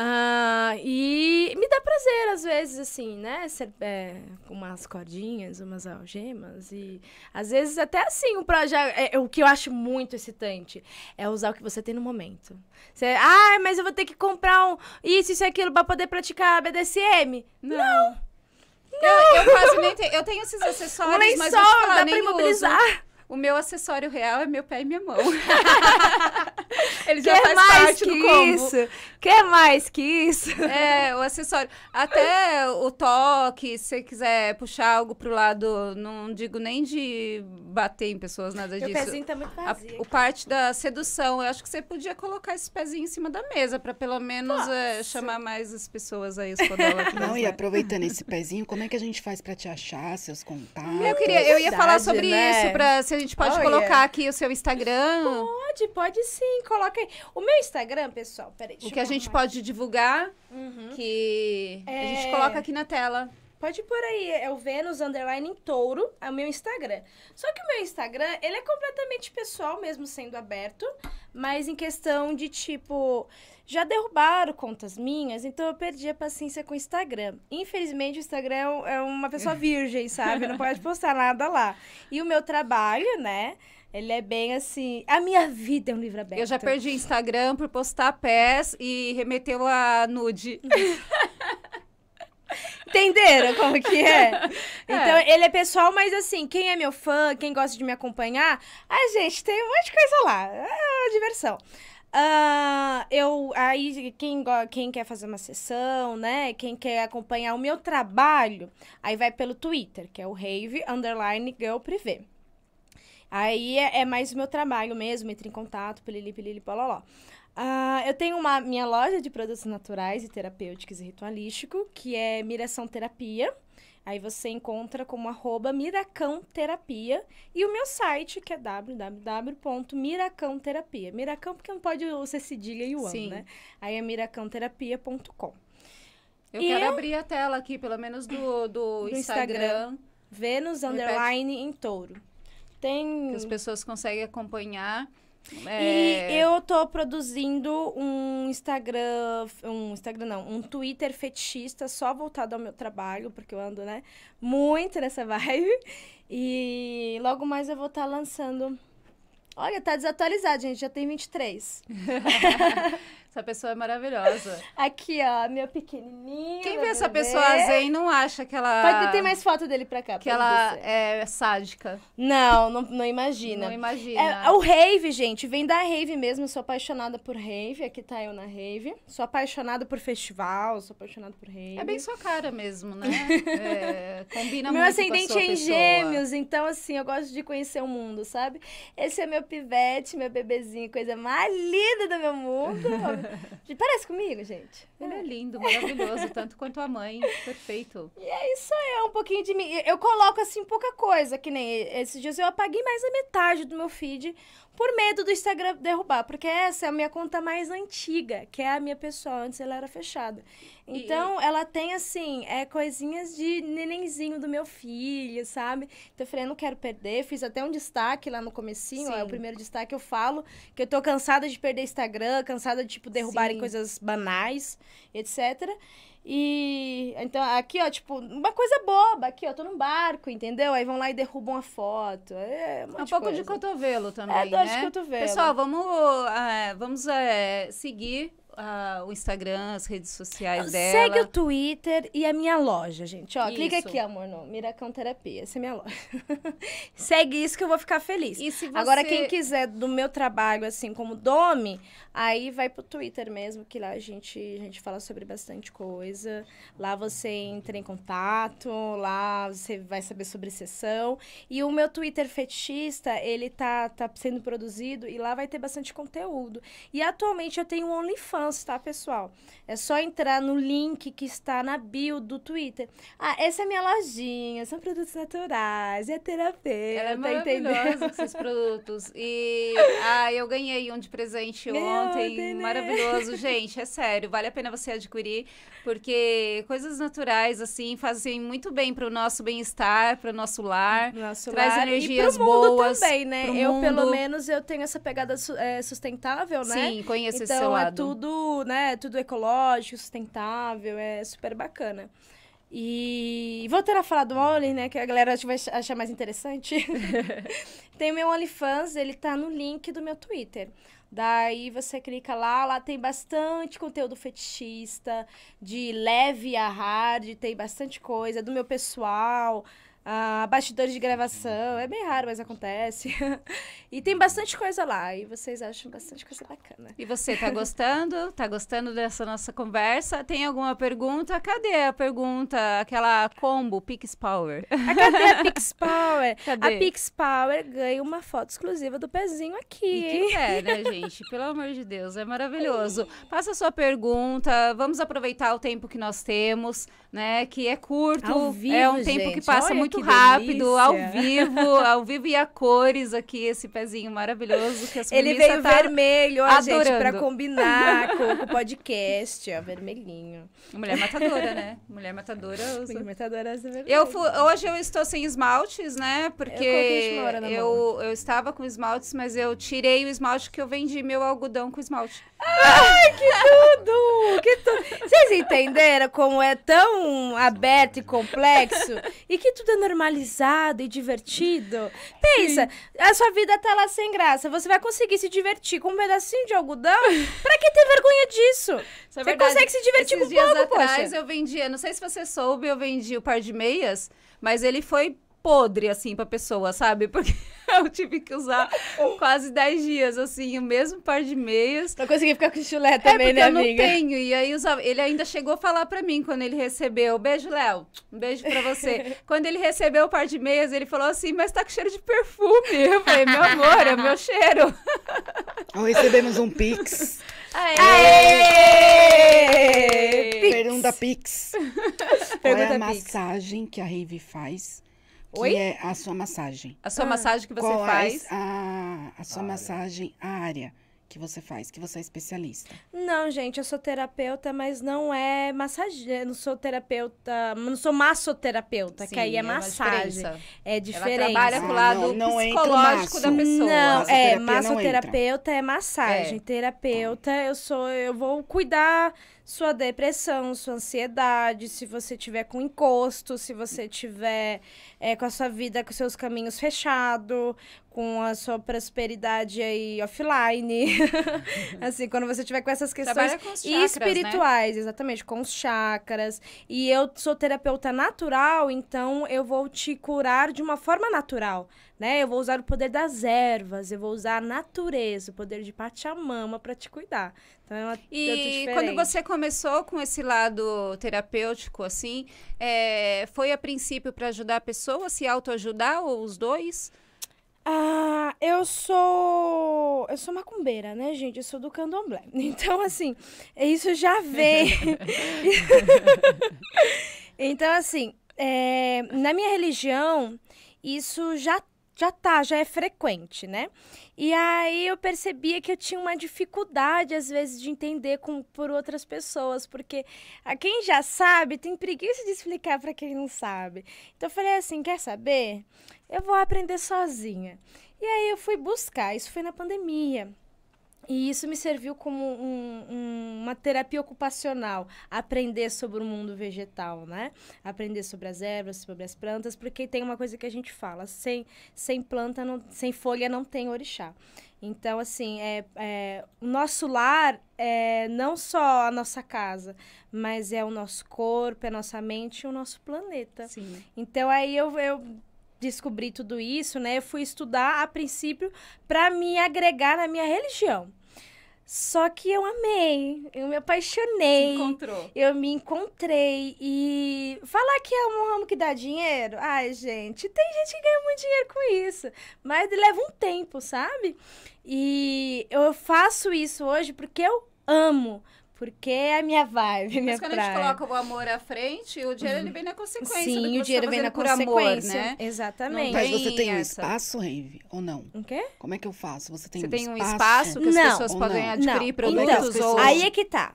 Ah, e me dá prazer, às vezes, assim, né? Ser, é, umas cordinhas, umas algemas. E às vezes até assim, o projeto. É, é, o que eu acho muito excitante é usar o que você tem no momento. Você, ah, mas eu vou ter que comprar um isso, isso e aquilo pra poder praticar BDSM. Não. Não. Eu, eu, quase nem tenho. Eu tenho esses acessórios, um lençol, mas. Falar, dá pra imobilizar. Uso. O meu acessório real é meu pé e minha mão. Ele já Quer faz mais parte que do combo. Isso? Quer mais que isso? É, o acessório. Até o toque, se você quiser puxar algo pro lado, não digo nem de bater em pessoas, nada meu disso. O pezinho tá muito vazio. A, o parte da sedução, eu acho que você podia colocar esse pezinho em cima da mesa, para pelo menos é, chamar mais as pessoas aí, escodola. Não, e né? aproveitando esse pezinho, como é que a gente faz para te achar, seus contatos? Eu queria, eu ia Verdade, falar sobre né? isso, pra você a gente pode oh, colocar yeah. aqui o seu Instagram? Pode, pode sim. Coloca aí. O meu Instagram, pessoal, peraí. O que a gente pode divulgar, uhum. que é... a gente coloca aqui na tela. Pode pôr aí, é o Vênus Underline Touro, é o meu Instagram. Só que o meu Instagram, ele é completamente pessoal, mesmo sendo aberto, mas em questão de tipo já derrubaram contas minhas, então eu perdi a paciência com o Instagram. Infelizmente, o Instagram é, é uma pessoa virgem, sabe? Não pode postar nada lá. E o meu trabalho, né? Ele é bem assim. A minha vida é um livro aberto. Eu já perdi o Instagram por postar pés e remeteu a nude. Entenderam como que é? é? Então, ele é pessoal, mas assim, quem é meu fã, quem gosta de me acompanhar, a gente tem um monte de coisa lá. É uma diversão. Uh, eu aí quem, quem quer fazer uma sessão, né? Quem quer acompanhar o meu trabalho, aí vai pelo Twitter, que é o Rave Underline Girl Privé. Aí é, é mais o meu trabalho mesmo, entra em contato, pilili, pilili, pololó. Uh, eu tenho uma minha loja de produtos naturais e terapêuticos e ritualístico, que é Miração Terapia. Aí você encontra como arroba Miracão Terapia e o meu site, que é www.miracãoterapia. Miracão porque não pode ser cedilha e o ano, né? Aí é miracãoterapia.com. Eu e quero abrir a tela aqui, pelo menos do, do, do Instagram. Instagram. Vênus Underline em Touro. Tem... Que as pessoas conseguem acompanhar. É... E eu tô produzindo um Instagram, um Instagram não, um Twitter fetichista só voltado ao meu trabalho, porque eu ando, né, muito nessa vibe. E logo mais eu vou estar tá lançando Olha, tá desatualizado, gente. Já tem 23. Essa pessoa é maravilhosa. Aqui, ó, meu pequenininho. Quem vê essa bebê. pessoa zen não acha que ela. Pode ter mais foto dele pra cá. Que ela é sádica. Não, não, não imagina. Não imagina. É, é o rave, gente, vem da rave mesmo. Sou apaixonada por rave. Aqui tá eu na rave. Sou apaixonada por festival, sou apaixonada por rave. É bem sua cara mesmo, né? é, combina meu muito. Meu ascendente é em pessoa. gêmeos, então assim, eu gosto de conhecer o mundo, sabe? Esse é meu pivete, meu bebezinho, coisa mais linda do meu mundo. Parece comigo, gente. Ele é, é lindo, maravilhoso, tanto quanto a mãe. Perfeito. E é isso aí, é um pouquinho de mim. Eu coloco, assim, pouca coisa, que nem esses dias eu apaguei mais a metade do meu feed, por medo do Instagram derrubar, porque essa é a minha conta mais antiga, que é a minha pessoal. Antes ela era fechada. Então, e... ela tem, assim, é, coisinhas de nenenzinho do meu filho, sabe? Então, eu falei, eu não quero perder. Fiz até um destaque lá no comecinho, ó, é o primeiro destaque. Eu falo que eu tô cansada de perder Instagram, cansada de, tipo, derrubarem Sim. coisas banais, etc. E então aqui, ó, tipo, uma coisa boba, aqui, ó, tô num barco, entendeu? Aí vão lá e derrubam a foto. É, é um, é um pouco coisa. de cotovelo é, também. É dor né? de cotovelo. Pessoal, vamos, é, vamos é, seguir uh, o Instagram, as redes sociais ah, dela. Segue o Twitter e a minha loja, gente. Ó, clica aqui, amor, no Miracão Terapia. Essa é minha loja. Segue isso que eu vou ficar feliz. Você... Agora, quem quiser do meu trabalho, assim, como Domi, aí vai pro Twitter mesmo, que lá a gente, a gente fala sobre bastante coisa. Lá você entra em contato, lá você vai saber sobre sessão. E o meu Twitter fetichista, ele tá, tá sendo produzido e lá vai ter bastante conteúdo. E atualmente eu tenho um OnlyFans fãs, tá, pessoal? É só entrar no link que está na bio do Twitter. Ah, essa é minha lojinha, são produtos naturais, é terapeuta, Ela é maravilhosa esses produtos. E ah, eu ganhei um de presente Meu ontem, né? maravilhoso. Gente, é sério, vale a pena você adquirir, porque coisas naturais, assim, fazem muito bem para o nosso bem-estar, para o nosso lar. Nosso traz lar. energias e pro mundo boas. também, né? Eu, mundo. pelo menos, eu tenho essa pegada é, sustentável, né? Sim, conheço então, esse seu é lado. Tudo tudo, né, tudo ecológico, sustentável, é super bacana. E voltando a falar do Only, né, que a galera vai achar mais interessante. tem o meu OnlyFans, ele tá no link do meu Twitter. Daí você clica lá, lá tem bastante conteúdo fetichista, de leve a hard, tem bastante coisa do meu pessoal, ah, bastidores de gravação. É bem raro, mas acontece. e tem bastante coisa lá. E vocês acham bastante coisa bacana. E você, tá gostando? tá gostando dessa nossa conversa? Tem alguma pergunta? Cadê a pergunta? Aquela combo Pix Power. Ah, cadê a Pix Power? Cadê? A Pix Power ganha uma foto exclusiva do pezinho aqui. E que é, né, gente? Pelo amor de Deus, é maravilhoso. Faça sua pergunta. Vamos aproveitar o tempo que nós temos, né? Que é curto. Vivo, é um tempo gente. que passa Olha, muito muito rápido, ao vivo, ao vivo e a cores aqui, esse pezinho maravilhoso que a Ele veio tá vermelho, ó, adorando. gente, pra combinar com o podcast, ó, vermelhinho. Mulher matadora, né? Mulher matadora usa. Mulher matadora Eu fui, hoje eu estou sem esmaltes, né? Porque eu, eu, eu, estava com esmaltes, mas eu tirei o esmalte que eu vendi meu algodão com esmalte. Ai, que tudo! Que tudo! Vocês entenderam como é tão aberto e complexo? E que tudo é normalizado e divertido. Pensa, Sim. a sua vida tá lá sem graça. Você vai conseguir se divertir com um pedacinho de algodão? pra que ter vergonha disso? É você verdade. consegue se divertir Esses com dias pouco, atrás, poxa. eu vendia, não sei se você soube, eu vendi o um par de meias, mas ele foi podre, assim, pra pessoa, sabe? Porque eu tive que usar quase 10 dias, assim, o mesmo par de meias. Não consegui ficar com o chulé é, também, é né, eu amiga? eu não tenho. E aí ele ainda chegou a falar pra mim quando ele recebeu. Beijo, Léo. Um beijo pra você. quando ele recebeu o par de meias, ele falou assim, mas tá com cheiro de perfume. Eu falei, meu amor, é meu cheiro. recebemos um pix. Aê! Aê! Aê! Pix. Pergunta pix. Qual é a massagem que a Rave faz Oi? Que é a sua massagem. A sua ah. massagem que você Qual faz? É a, a sua área. massagem, a área que você faz, que você é especialista. Não, gente, eu sou terapeuta, mas não é massagem. Não sou terapeuta, não sou massoterapeuta, Sim, que aí é, é massagem. Diferença. É diferente. Ela trabalha com o ah, lado ah, não, não psicológico da pessoa. Não, é, massoterapeuta não é massagem. É. Terapeuta, eu sou, eu vou cuidar sua depressão, sua ansiedade, se você tiver com encosto, se você tiver é, com a sua vida, com seus caminhos fechados, com a sua prosperidade aí offline. assim, quando você tiver com essas questões com chakras, né? espirituais, né? exatamente, com os chakras. E eu sou terapeuta natural, então eu vou te curar de uma forma natural, né? Eu vou usar o poder das ervas, eu vou usar a natureza, o poder de Pachamama para te cuidar. Então, é uma, e quando você começou com esse lado terapêutico, assim, é, foi a princípio para ajudar a pessoa se autoajudar ou os dois? Ah, eu sou. Eu sou macumbeira, né, gente? Eu sou do candomblé. Então, assim, isso já vem. então, assim, é, na minha religião, isso já já tá, já é frequente, né? E aí eu percebia que eu tinha uma dificuldade, às vezes, de entender com, por outras pessoas, porque a ah, quem já sabe tem preguiça de explicar para quem não sabe. Então eu falei assim: quer saber? eu vou aprender sozinha. E aí eu fui buscar, isso foi na pandemia. E isso me serviu como um, um, uma terapia ocupacional, aprender sobre o mundo vegetal, né? Aprender sobre as ervas, sobre as plantas, porque tem uma coisa que a gente fala: sem, sem planta, não, sem folha, não tem orixá. Então, assim, é, é, o nosso lar é não só a nossa casa, mas é o nosso corpo, é a nossa mente e o nosso planeta. Sim. Então, aí eu, eu descobri tudo isso, né, eu fui estudar a princípio para me agregar na minha religião. Só que eu amei, eu me apaixonei. Se encontrou. Eu me encontrei. E falar que é um ramo que dá dinheiro, ai, gente, tem gente que ganha muito dinheiro com isso. Mas leva um tempo, sabe? E eu faço isso hoje porque eu amo. Porque é a minha vibe, minha Mas quando praia. a gente coloca o amor à frente, o dinheiro ele vem na consequência. Sim, o tá dinheiro vem na consequência. Amor, né? Exatamente. Mas você tem um espaço, Renvi, ou não? O quê? Como é que eu faço? Você tem, você um, tem um espaço? que as não, pessoas podem não? adquirir não. produtos então, ou... Aí é que tá.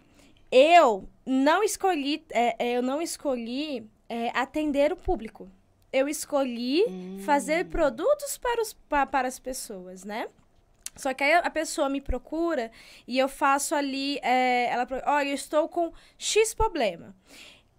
Eu não escolhi, é, é, eu não escolhi é, atender o público. Eu escolhi hum. fazer produtos para, os, para as pessoas, né? Só que aí a pessoa me procura e eu faço ali, é, ela, olha, eu estou com X problema.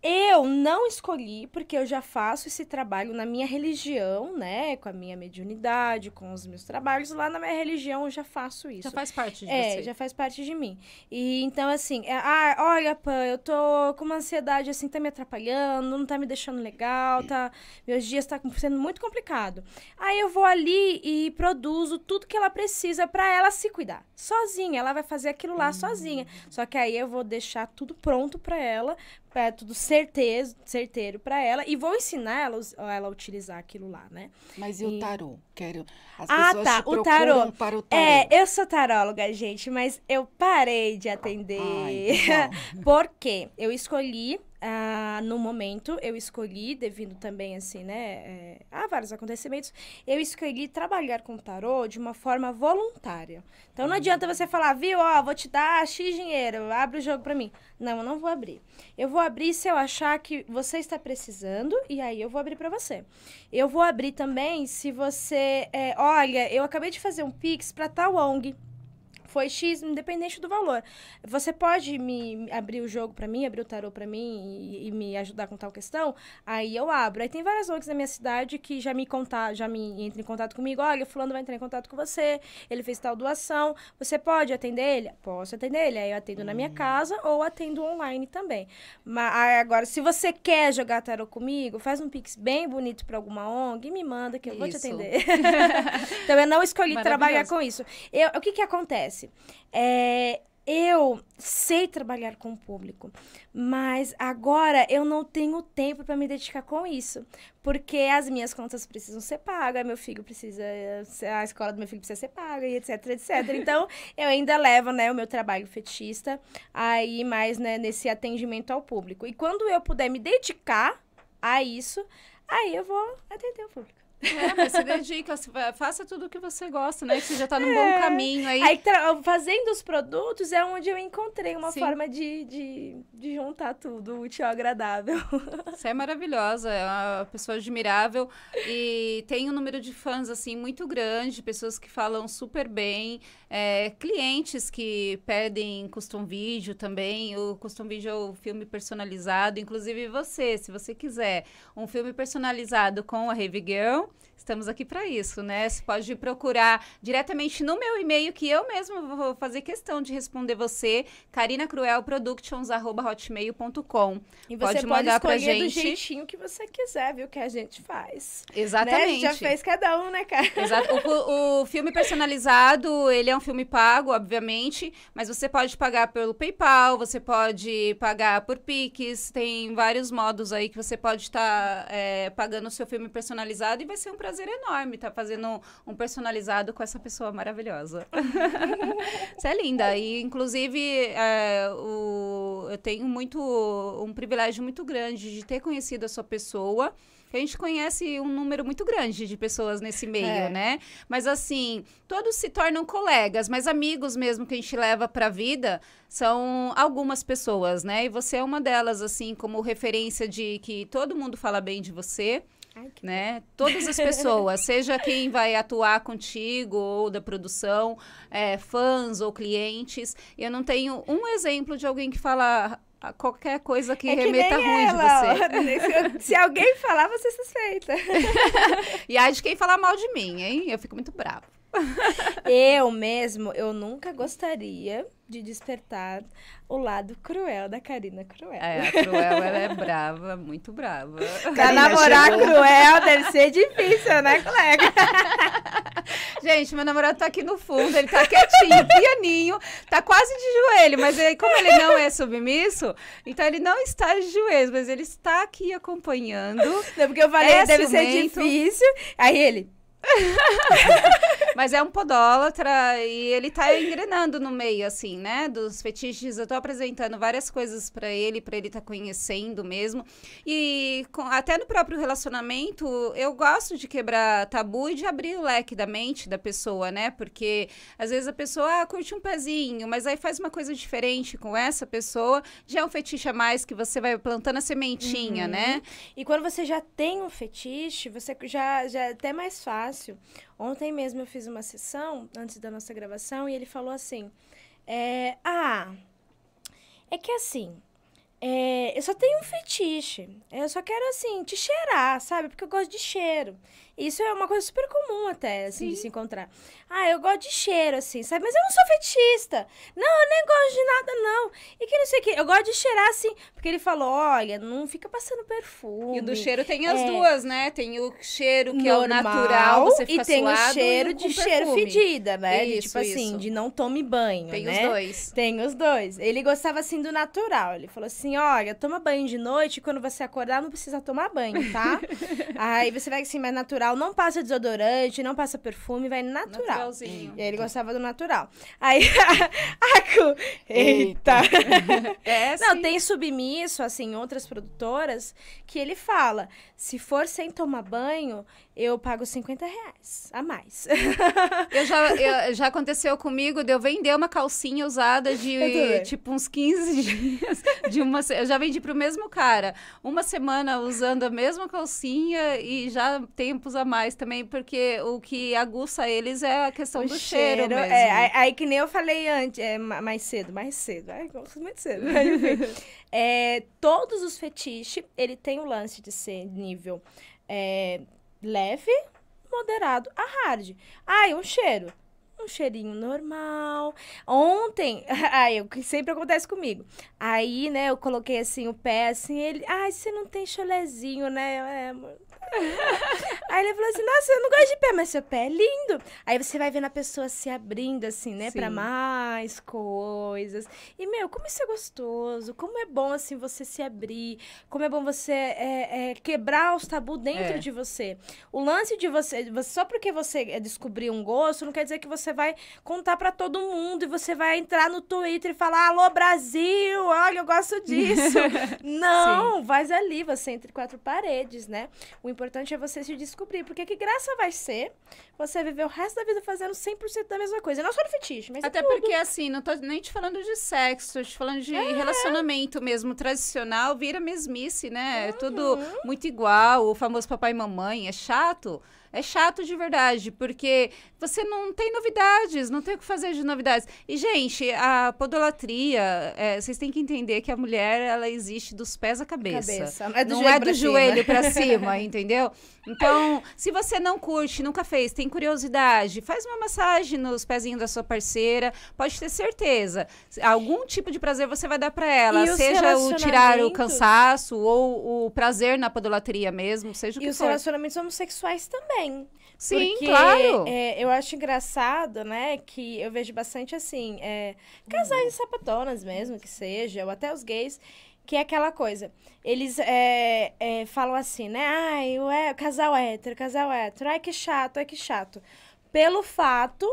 Eu não escolhi, porque eu já faço esse trabalho na minha religião, né? Com a minha mediunidade, com os meus trabalhos. Lá na minha religião eu já faço isso. Já faz parte de é, você. já faz parte de mim. E então, assim, é, ah, olha, Pan, eu tô com uma ansiedade assim, tá me atrapalhando, não tá me deixando legal, tá. Meus dias tá sendo muito complicado. Aí eu vou ali e produzo tudo que ela precisa para ela se cuidar. Sozinha. Ela vai fazer aquilo lá hum. sozinha. Só que aí eu vou deixar tudo pronto para ela é tudo certeiro para ela e vou ensinar ela, ela a utilizar aquilo lá, né? Mas e, e... o tarô? Quero as ah, pessoas tá, o tarô. para o tarô. É, eu sou taróloga, gente, mas eu parei de atender. Ai, quê? eu escolhi ah, no momento, eu escolhi, devido também, assim, né, é, a vários acontecimentos, eu escolhi trabalhar com tarô de uma forma voluntária. Então, não adianta você falar, viu, ó, vou te dar X dinheiro, abre o jogo para mim. Não, eu não vou abrir. Eu vou abrir se eu achar que você está precisando, e aí eu vou abrir para você. Eu vou abrir também se você, é, olha, eu acabei de fazer um Pix para tal ONG foi X, independente do valor. Você pode me abrir o jogo para mim, abrir o tarô para mim e, e, me ajudar com tal questão? Aí eu abro. Aí tem várias ONGs na minha cidade que já me contar, já me entram em contato comigo. Olha, fulano vai entrar em contato com você, ele fez tal doação. Você pode atender ele? Posso atender ele. Aí eu atendo na minha uhum. casa ou atendo online também. Mas agora, se você quer jogar tarô comigo, faz um pix bem bonito para alguma ONG e me manda que eu isso. vou te atender. então eu não escolhi trabalhar com isso. Eu, o que que acontece? acontece? É, eu sei trabalhar com o público, mas agora eu não tenho tempo para me dedicar com isso, porque as minhas contas precisam ser pagas, meu filho precisa, a escola do meu filho precisa ser paga, e etc, etc. Então, eu ainda levo, né, o meu trabalho fetista aí mais, né, nesse atendimento ao público. E quando eu puder me dedicar a isso, aí eu vou atender o público. É, mas se dedica, faça tudo o que você gosta, né? Que você já tá num é. bom caminho aí. Aí fazendo os produtos é onde eu encontrei uma Sim. forma de, de, de, juntar tudo, útil tio agradável. Você é maravilhosa, é uma pessoa admirável e tem um número de fãs, assim, muito grande, pessoas que falam super bem, é, clientes que pedem custom vídeo também, o custom vídeo é o filme personalizado, inclusive você, se você quiser um filme personalizado com a Rave Girl, Estamos aqui para isso, né? Você pode procurar diretamente no meu e-mail, que eu mesmo vou fazer questão de responder você, carinacruelproductions.hotmail.com. E você pode, mandar pode escolher gente. do jeitinho que você quiser, viu? Que a gente faz. Exatamente. Né? A gente já fez cada um, né, cara? Exato. O, o filme personalizado, ele é um filme pago, obviamente, mas você pode pagar pelo PayPal, você pode pagar por Pix, tem vários modos aí que você pode estar tá, é, pagando o seu filme personalizado e vai vai ser um prazer enorme estar tá fazendo um personalizado com essa pessoa maravilhosa. Você é linda. E, inclusive, é, o, eu tenho muito um privilégio muito grande de ter conhecido a sua pessoa a gente conhece um número muito grande de pessoas nesse meio, é. né? Mas assim, todos se tornam colegas, mas amigos mesmo que a gente leva para a vida são algumas pessoas, né? E você é uma delas, assim, como referência de que todo mundo fala bem de você. Ai, né? Todas as pessoas, seja quem vai atuar contigo ou da produção, é, fãs ou clientes. Eu não tenho um exemplo de alguém que fala qualquer coisa que é remeta ruim ela, de você. Se, alguém falar, você é suspeita. e aí de quem falar mal de mim, hein? Eu fico muito bravo eu mesmo, eu nunca gostaria de despertar o lado cruel da Karina Cruel. É, a Cruel, ela é brava, muito brava. Pra namorar chegou... cruel deve ser difícil, né, colega? Gente, meu namorado tá aqui no fundo, ele tá quietinho, pianinho, tá quase de joelho, mas ele, como ele não é submisso, então ele não está de joelhos, mas ele está aqui acompanhando. Não, porque eu falei, é deve ciumento. ser difícil. Aí ele... Mas é um podólatra e ele tá engrenando no meio, assim, né? Dos fetiches. Eu tô apresentando várias coisas para ele, para ele tá conhecendo mesmo. E com, até no próprio relacionamento, eu gosto de quebrar tabu e de abrir o leque da mente da pessoa, né? Porque às vezes a pessoa ah, curte um pezinho, mas aí faz uma coisa diferente com essa pessoa. Já é um fetiche a mais que você vai plantando a sementinha, uhum. né? E quando você já tem um fetiche, você já, já é até mais fácil. Ontem mesmo eu fiz uma sessão antes da nossa gravação e ele falou assim: é, Ah, é que assim, é, eu só tenho um fetiche. Eu só quero, assim, te cheirar, sabe? Porque eu gosto de cheiro. Isso é uma coisa super comum até, assim, Sim. de se encontrar. Ah, eu gosto de cheiro, assim, sabe? Mas eu não sou fetista. Não, eu nem gosto de nada, não. E que não sei o quê. Eu gosto de cheirar, assim, porque ele falou, olha, não fica passando perfume. E do cheiro tem as é, duas, né? Tem o cheiro que normal, é o natural, você fica E tem o cheiro de cheiro fedida, né? Isso, de, tipo assim, isso. assim, de não tome banho, Tem né? os dois. Tem os dois. Ele gostava, assim, do natural. Ele falou assim, olha, toma banho de noite, e quando você acordar não precisa tomar banho, tá? Aí você vai, assim, mais natural natural, não passa desodorante, não passa perfume, vai natural. Naturalzinho. E aí ele gostava do natural. Aí a, eita. é, não, tem submisso, assim, outras produtoras, que ele fala, se for sem tomar banho, eu pago 50 reais a mais. eu já, eu, já aconteceu comigo de eu vender uma calcinha usada de tipo uns 15 dias. De uma, eu já vendi pro mesmo cara. Uma semana usando a mesma calcinha e já tempos usa mais também, porque o que aguça eles é a questão o do cheiro, cheiro é. mesmo. É, aí, que nem eu falei antes, é, mais cedo, mais cedo. Ai, muito cedo. é, todos os fetiches, ele tem o lance de ser nível é, leve, moderado a hard. Ai, um cheiro um cheirinho normal. Ontem, aí, o que sempre acontece comigo. Aí, né, eu coloquei assim o pé, assim, ele, ai, você não tem cholezinho, né? É, amor. aí ele falou assim, nossa, eu não gosto de pé, mas seu pé é lindo. Aí você vai vendo a pessoa se abrindo, assim, né, para pra mais coisas. E, meu, como isso é gostoso, como é bom, assim, você se abrir, como é bom você é, é, quebrar os tabus dentro é. de você. O lance de você, você, só porque você é, descobriu um gosto, não quer dizer que você vai contar para todo mundo e você vai entrar no Twitter e falar: alô, Brasil, olha, eu gosto disso. Não, vai ali, você entre quatro paredes, né? O importante é você se descobrir, porque que graça vai ser você viver o resto da vida fazendo 100% da mesma coisa. Não só no fetiche, mas Até porque, assim, não tô nem te falando de sexo, te falando de é. relacionamento mesmo tradicional, vira mesmice, né? Uhum. É tudo uhum. muito igual, o famoso papai e mamãe, é chato. É chato de verdade, porque você não tem novidades, não tem o que fazer de novidades. E, gente, a podolatria, é, vocês têm que entender que a mulher, ela existe dos pés à cabeça. cabeça. Não é do não joelho, é do pra, joelho cima. pra cima, entendeu? Então, se você não curte, nunca fez, tem curiosidade, faz uma massagem nos pezinhos da sua parceira, pode ter certeza. Algum tipo de prazer você vai dar para ela, e seja o tirar o cansaço ou o prazer na podolatria mesmo, seja o que E os relacionamentos homossexuais também Sim, porque, claro. É, eu acho engraçado, né, que eu vejo bastante assim, é, casais uhum. sapatonas mesmo, que seja, ou até os gays, que é aquela coisa. Eles é, é, falam assim, né? Ai, o é, casal hétero, casal hétero, ai que chato, ai que chato. Pelo fato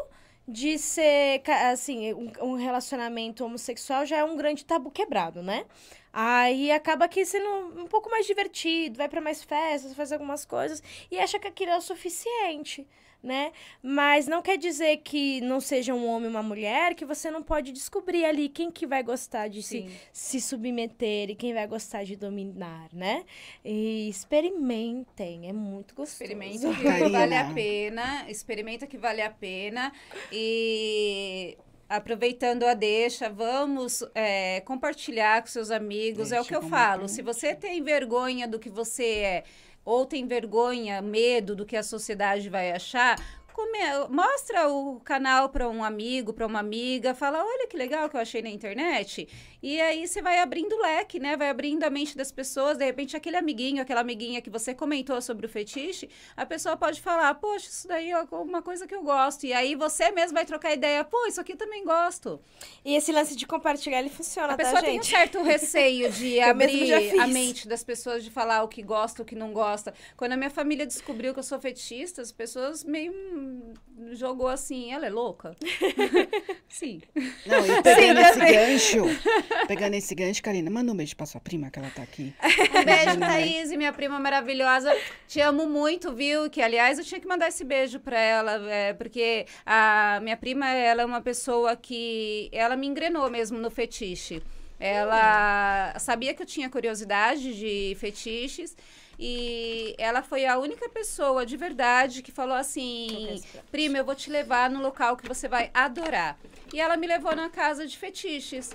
de ser, assim, um, relacionamento homossexual já é um grande tabu quebrado, né? Aí acaba que sendo um pouco mais divertido, vai para mais festas, faz algumas coisas e acha que aquilo é o suficiente né? Mas não quer dizer que não seja um homem ou uma mulher, que você não pode descobrir ali quem que vai gostar de se, se submeter e quem vai gostar de dominar, né? E experimentem, é muito gostoso. Experimenta que vale a né? pena, experimenta que vale a pena e aproveitando a deixa, vamos é, compartilhar com seus amigos. Deixa é o que eu falo. Se você tem vergonha do que você é, ou tem vergonha, medo do que a sociedade vai achar, Come, mostra o canal para um amigo, para uma amiga, fala: olha que legal que eu achei na internet. E aí você vai abrindo o leque, né? Vai abrindo a mente das pessoas. De repente, aquele amiguinho, aquela amiguinha que você comentou sobre o fetiche, a pessoa pode falar: Poxa, isso daí é uma coisa que eu gosto. E aí você mesmo vai trocar ideia: Pô, isso aqui também gosto. E esse lance de compartilhar, ele funciona, a tá, gente? A pessoa tem um certo receio de abrir a mente das pessoas, de falar o que gosta, o que não gosta. Quando a minha família descobriu que eu sou fetichista, as pessoas meio hum, jogou assim, ela é louca? Sim. Não, e pegando Sim, esse gancho, pegando esse gancho, Karina, manda um beijo pra sua prima, que ela tá aqui. Um beijo, né? Thaís, minha prima maravilhosa. Te amo muito, viu? Que, aliás, eu tinha que mandar esse beijo pra ela, é, porque a minha prima, ela é uma pessoa que... Ela me engrenou mesmo no fetiche. Ela hum. sabia que eu tinha curiosidade de fetiches e ela foi a única pessoa de verdade que falou assim: Prima, eu vou te levar no local que você vai adorar. E ela me levou na casa de fetiches.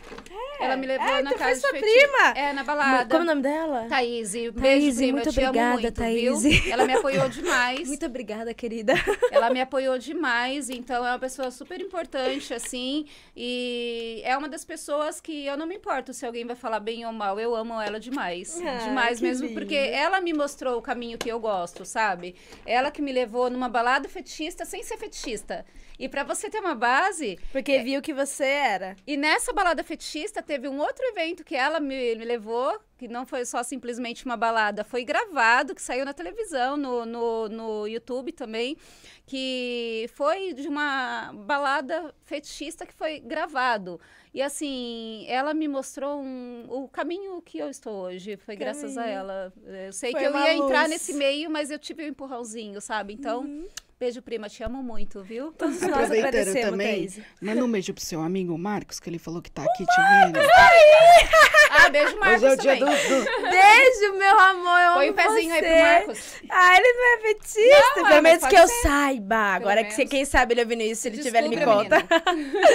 É, ela me levou é, na então casa foi sua de fetiches. prima. É, na balada. Como é o nome dela? Thaís. Beijo, Thaís, prima. Muito obrigada, muito, Thaís. Viu? Ela me apoiou demais. muito obrigada, querida. Ela me apoiou demais, então é uma pessoa super importante, assim. E é uma das pessoas que eu não me importo se alguém vai falar bem ou mal. Eu amo ela demais. Ah, demais mesmo, lindo. porque ela me mostrou o caminho que eu gosto, sabe? Ela que me levou numa balada fetista sem ser fetista. E para você ter uma base. Porque é... viu que você era. E nessa balada fetista teve um outro evento que ela me, me levou, que não foi só simplesmente uma balada, foi gravado, que saiu na televisão, no, no, no YouTube também que foi de uma balada fetichista que foi gravado. E assim, ela me mostrou um, o caminho que eu estou hoje. Foi caminho. graças a ela. Eu sei foi que eu ia luz. entrar nesse meio, mas eu tive um empurrãozinho, sabe? Então. Uhum. Beijo, prima, te amo muito, viu? Todos nós Aproveitando também, manda um beijo pro seu amigo Marcos, que ele falou que tá aqui o te vendo. Aí! Ah, beijo, Marcos. Hoje é o dia do, do... Beijo, meu amor. Eu Põe um pezinho você. aí pro Marcos. Ah, ele não é petista, pelo menos que ser. eu saio. Paraíba. Agora que você, quem sabe ele ouvindo isso, se ele tiver, ele me conta.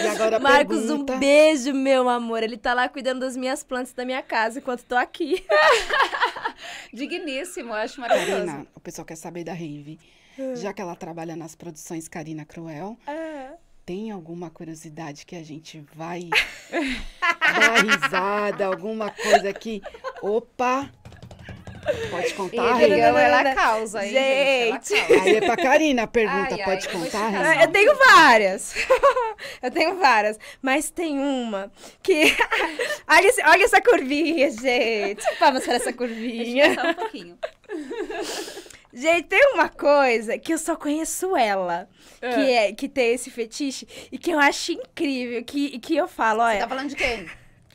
E agora Marcos, pergunta... um beijo, meu amor. Ele tá lá cuidando das minhas plantas da minha casa enquanto tô aqui. Digníssimo, eu acho maravilhoso. Karina, o pessoal quer saber da Rave. Ah. Já que ela trabalha nas produções Karina Cruel, ah. tem alguma curiosidade que a gente vai dar risada, alguma coisa que. Opa! Pode contar, Ele, Regão, é ela causa, hein? Gente. gente causa. Aí é pra Karina a pergunta, ai, pode ai, contar, Renan? Eu tenho várias. eu tenho várias. Mas tem uma que... olha, esse, olha essa curvinha, gente. Vamos para essa curvinha. Só um pouquinho. Gente, tem uma coisa que eu só conheço ela, é. que ah. é que tem esse fetiche e que eu acho incrível, que que eu falo, olha. Você tá falando de quem?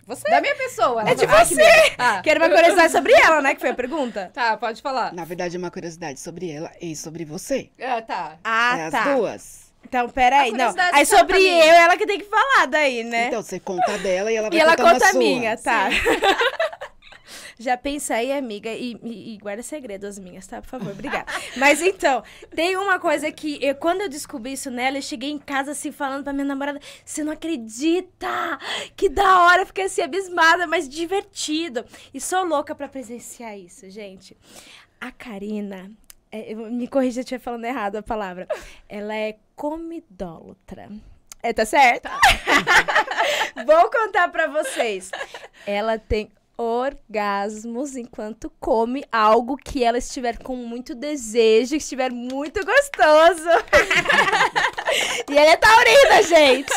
Você. Da minha pessoa. É de você. Ah, que era ah. uma curiosidade sobre ela, né? Que foi a pergunta. Tá, pode falar. Na verdade, é uma curiosidade sobre ela e sobre você. Ah, tá. Ah, é tá. As duas. Então, peraí, não. Aí sobre tá eu, ela que tem que falar daí, né? Então, você conta dela e ela vai e ela conta a sua. minha, tá. Já pensei, amiga, e, e, guarda segredo as minhas, tá? Por favor, obrigada. Mas então, tem uma coisa que eu, quando eu descobri isso nela, eu cheguei em casa assim falando pra minha namorada: você não acredita! Que da hora! Eu fiquei assim abismada, mas divertido. E sou louca pra presenciar isso, gente. A Karina, é, eu, me corrija se eu estiver falando errado a palavra. Ela é comidólatra. É, tá certo? Tá. Vou contar para vocês. Ela tem orgasmos enquanto come algo que ela estiver com muito desejo, que estiver muito gostoso. e ele é taurina, gente.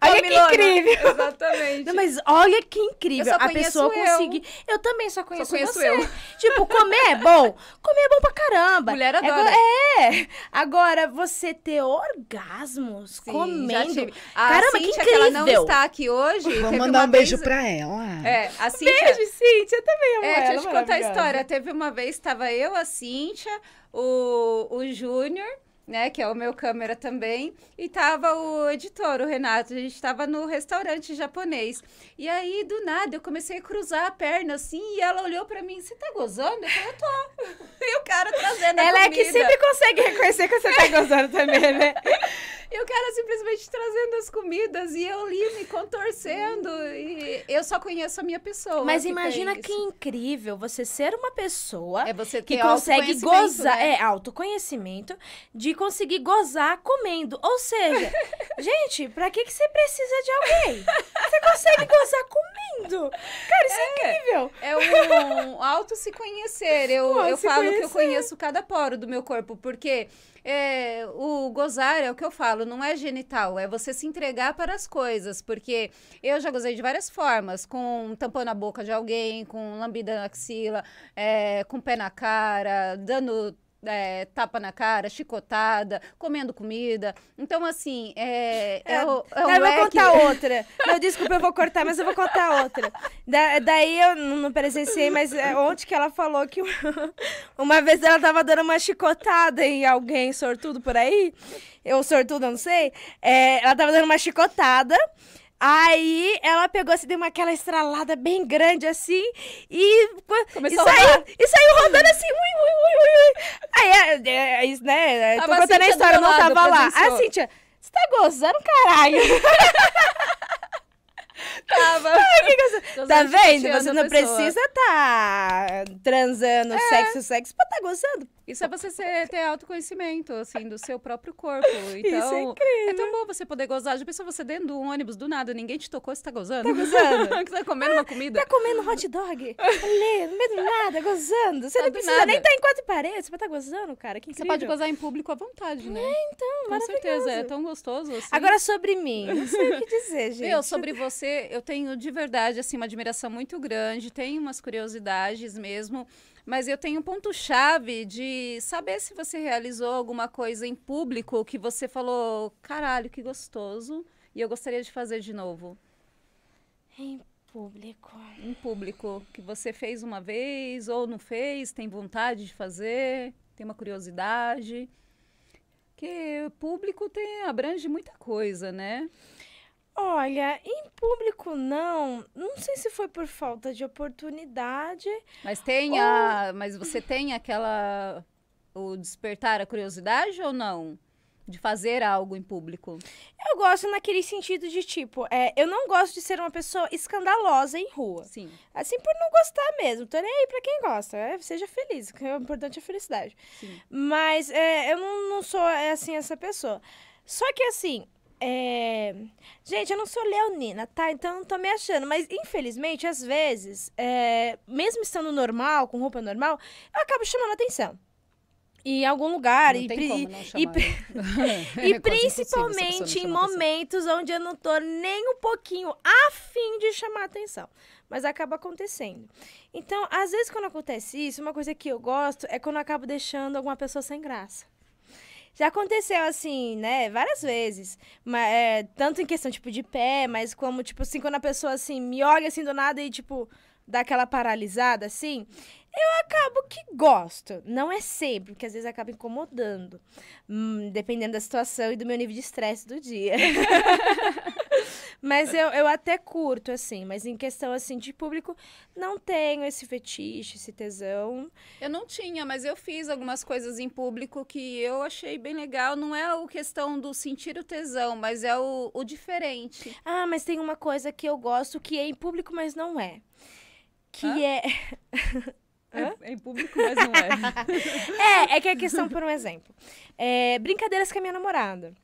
Olha Camilona, que incrível. Exatamente. Não, mas olha que incrível. a pessoa conseguir. Eu também só conheço, só conheço você. eu. Tipo, comer é bom. Comer é bom pra caramba. Mulher é adora. É. é. Agora você ter orgasmos Sim, comendo. Caramba, Cíntia, que incrível. Que ela não está aqui hoje. Vou mandar um beijo vez... pra ela. É, assim. Cíntia, de Cíntia. Também amo é, ela. Deixa eu te contar a história. Teve uma vez, estava eu, a Cíntia, o, o Júnior né, que é o meu câmera também, e tava o editor, o Renato, a gente tava no restaurante japonês. E aí, do nada, eu comecei a cruzar a perna assim, e ela olhou para mim, você tá gozando? Eu falei, eu tô. e o cara trazendo a Ela é que sempre consegue reconhecer que você tá gozando também, né? e o cara simplesmente trazendo as comidas, e eu li me contorcendo, e eu só conheço a minha pessoa. Mas que imagina que isso. incrível você ser uma pessoa é você que consegue gozar, né? é, autoconhecimento, de conseguir gozar comendo. Ou seja, gente, pra que, que você precisa de alguém? Você consegue gozar comendo. Cara, isso é, é incrível. É um auto se conhecer. Eu, Pô, eu falo conhecer. que eu conheço cada poro do meu corpo, porque é, o gozar é o que eu falo, não é genital, é você se entregar para as coisas, porque eu já gozei de várias formas, com tampão na boca de alguém, com lambida na axila, é, com pé na cara, dando é, tapa na cara, chicotada, comendo comida. Então, assim, é. é, é o, é o é, eu vou contar outra. Não, desculpa, eu vou cortar, mas eu vou contar outra. Da, daí eu não presenciei, mas é, ontem que ela falou que uma vez ela tava dando uma chicotada em alguém sortudo por aí. Eu sortudo, não sei. É, ela tava dando uma chicotada. Aí ela pegou, se assim, deu uma, aquela estralada bem grande assim e, e, saiu, e saiu rodando assim. Ui, ui, ui, ui. Aí, é, é, é, isso, né? É, tô ah, contando a história, não lado, tava lá. Presenciou. Ah, Cíntia, você tá gozando, caralho? Tava. Ai, tá vendo? Você não precisa tá transando é. sexo, sexo pra tá gozando. Isso é você ser, ter autoconhecimento, assim, do seu próprio corpo. É então, é, é tão bom você poder gozar. Já pensou você dentro do ônibus, do nada, ninguém te tocou, você tá gozando? Tá gozando. você tá comendo uma comida? Tá comendo hot dog? Ali, no meio do nada, gozando. Você tá não precisa nada. nem estar tá em quatro paredes, você vai estar tá gozando, cara. Que Você pode gozar em público à vontade, né? É, então, Com certeza, é tão gostoso. Assim. Agora, sobre mim, não sei o que dizer, gente. Eu, sobre você, eu tenho de verdade, assim, uma admiração muito grande, tenho umas curiosidades mesmo. Mas eu tenho um ponto-chave de saber se você realizou alguma coisa em público que você falou, caralho, que gostoso, e eu gostaria de fazer de novo. Em público. Em público. Que você fez uma vez ou não fez, tem vontade de fazer, tem uma curiosidade. Porque público tem, abrange muita coisa, né? Olha, em público não. Não sei se foi por falta de oportunidade. Mas tem ou... a, mas você tem aquela o despertar a curiosidade ou não? De fazer algo em público? Eu gosto naquele sentido de tipo, é, eu não gosto de ser uma pessoa escandalosa em rua. Sim. Assim por não gostar mesmo. Tô nem aí pra quem gosta. É, seja feliz, que é o importante é a felicidade. Sim. Mas é, eu não, não sou é, assim essa pessoa. Só que assim, é... Gente, eu não sou leonina, tá? Então não tô me achando. Mas, infelizmente, às vezes, é... mesmo estando normal, com roupa normal, eu acabo chamando atenção. E em algum lugar. Não e, pri... e né? é, principalmente em momentos onde eu não tô nem um pouquinho afim de chamar atenção. Mas acaba acontecendo. Então, às vezes, quando acontece isso, uma coisa que eu gosto é quando eu acabo deixando alguma pessoa sem graça. Já aconteceu assim, né? Várias vezes. Mas, é, tanto em questão, tipo, de pé, mas como, tipo, assim, quando a pessoa, assim, me olha, assim, do nada e, tipo, dá aquela paralisada, assim. Eu acabo que gosto. Não é sempre, porque às vezes acaba incomodando. Hum, dependendo da situação e do meu nível de estresse do dia. Mas eu, eu até curto, assim, mas em questão, assim, de público, não tenho esse fetiche, esse tesão. Eu não tinha, mas eu fiz algumas coisas em público que eu achei bem legal. Não é a questão do sentir o tesão, mas é o, o diferente. Ah, mas tem uma coisa que eu gosto que é em público, mas não é. Que Hã? é... É, é, em público, mas não é. é, é que a questão, por um exemplo. É, brincadeiras com a minha namorada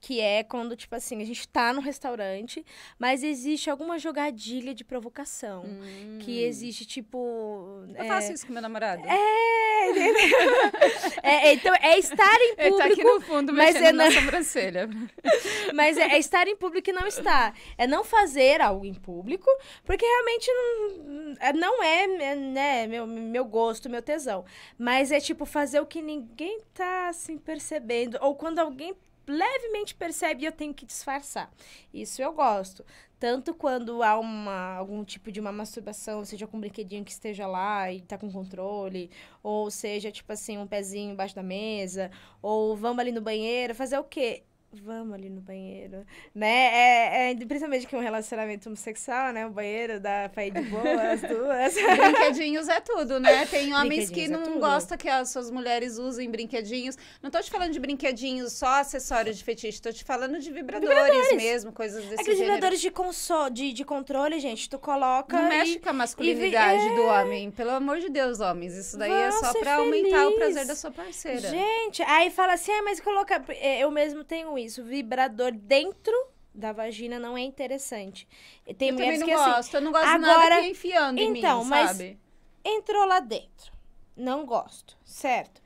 que é quando, tipo assim, a gente tá no restaurante, mas existe alguma jogadilha de provocação. Hum. Que existe, tipo. Eu é... faço isso com meu namorado. É... é, então, é estar em público. Ele tá aqui no fundo mas é na... na sobrancelha. mas é, é, estar em público e não estar. É não fazer algo em público, porque realmente não, é, não é, é, né, meu, meu gosto, meu tesão. Mas é, tipo, fazer o que ninguém tá, assim, percebendo. Ou quando alguém levemente percebe e eu tenho que disfarçar. Isso eu gosto. Tanto quando há uma, algum tipo de uma masturbação, seja com um brinquedinho que esteja lá e tá com controle, ou seja, tipo assim, um pezinho embaixo da mesa, ou vamos ali no banheiro, fazer o quê? vamos ali no banheiro, né? É, é, principalmente que um relacionamento homossexual, né? O banheiro dá pra ir de boa, as duas. brinquedinhos é tudo, né? Tem homens que é não é gostam que as suas mulheres usem brinquedinhos. Não tô te falando de brinquedinhos só acessórios de fetiche, tô te falando de vibradores, vibradores. mesmo, coisas é desse Aqueles É vibradores de, console, de, de controle, gente, tu coloca Não e, mexe com a masculinidade é... do homem, pelo amor de Deus, homens. Isso daí é Vão é só pra feliz. aumentar o prazer da sua parceira. Gente, aí fala assim, ah, mas coloca... Eu mesmo tenho isso. Vibrador dentro da vagina não é interessante. Tem eu também não que, assim, gosto, assim, eu não gosto agora, nada enfiando então, em mim, então, mas Entrou lá dentro. Não gosto, certo?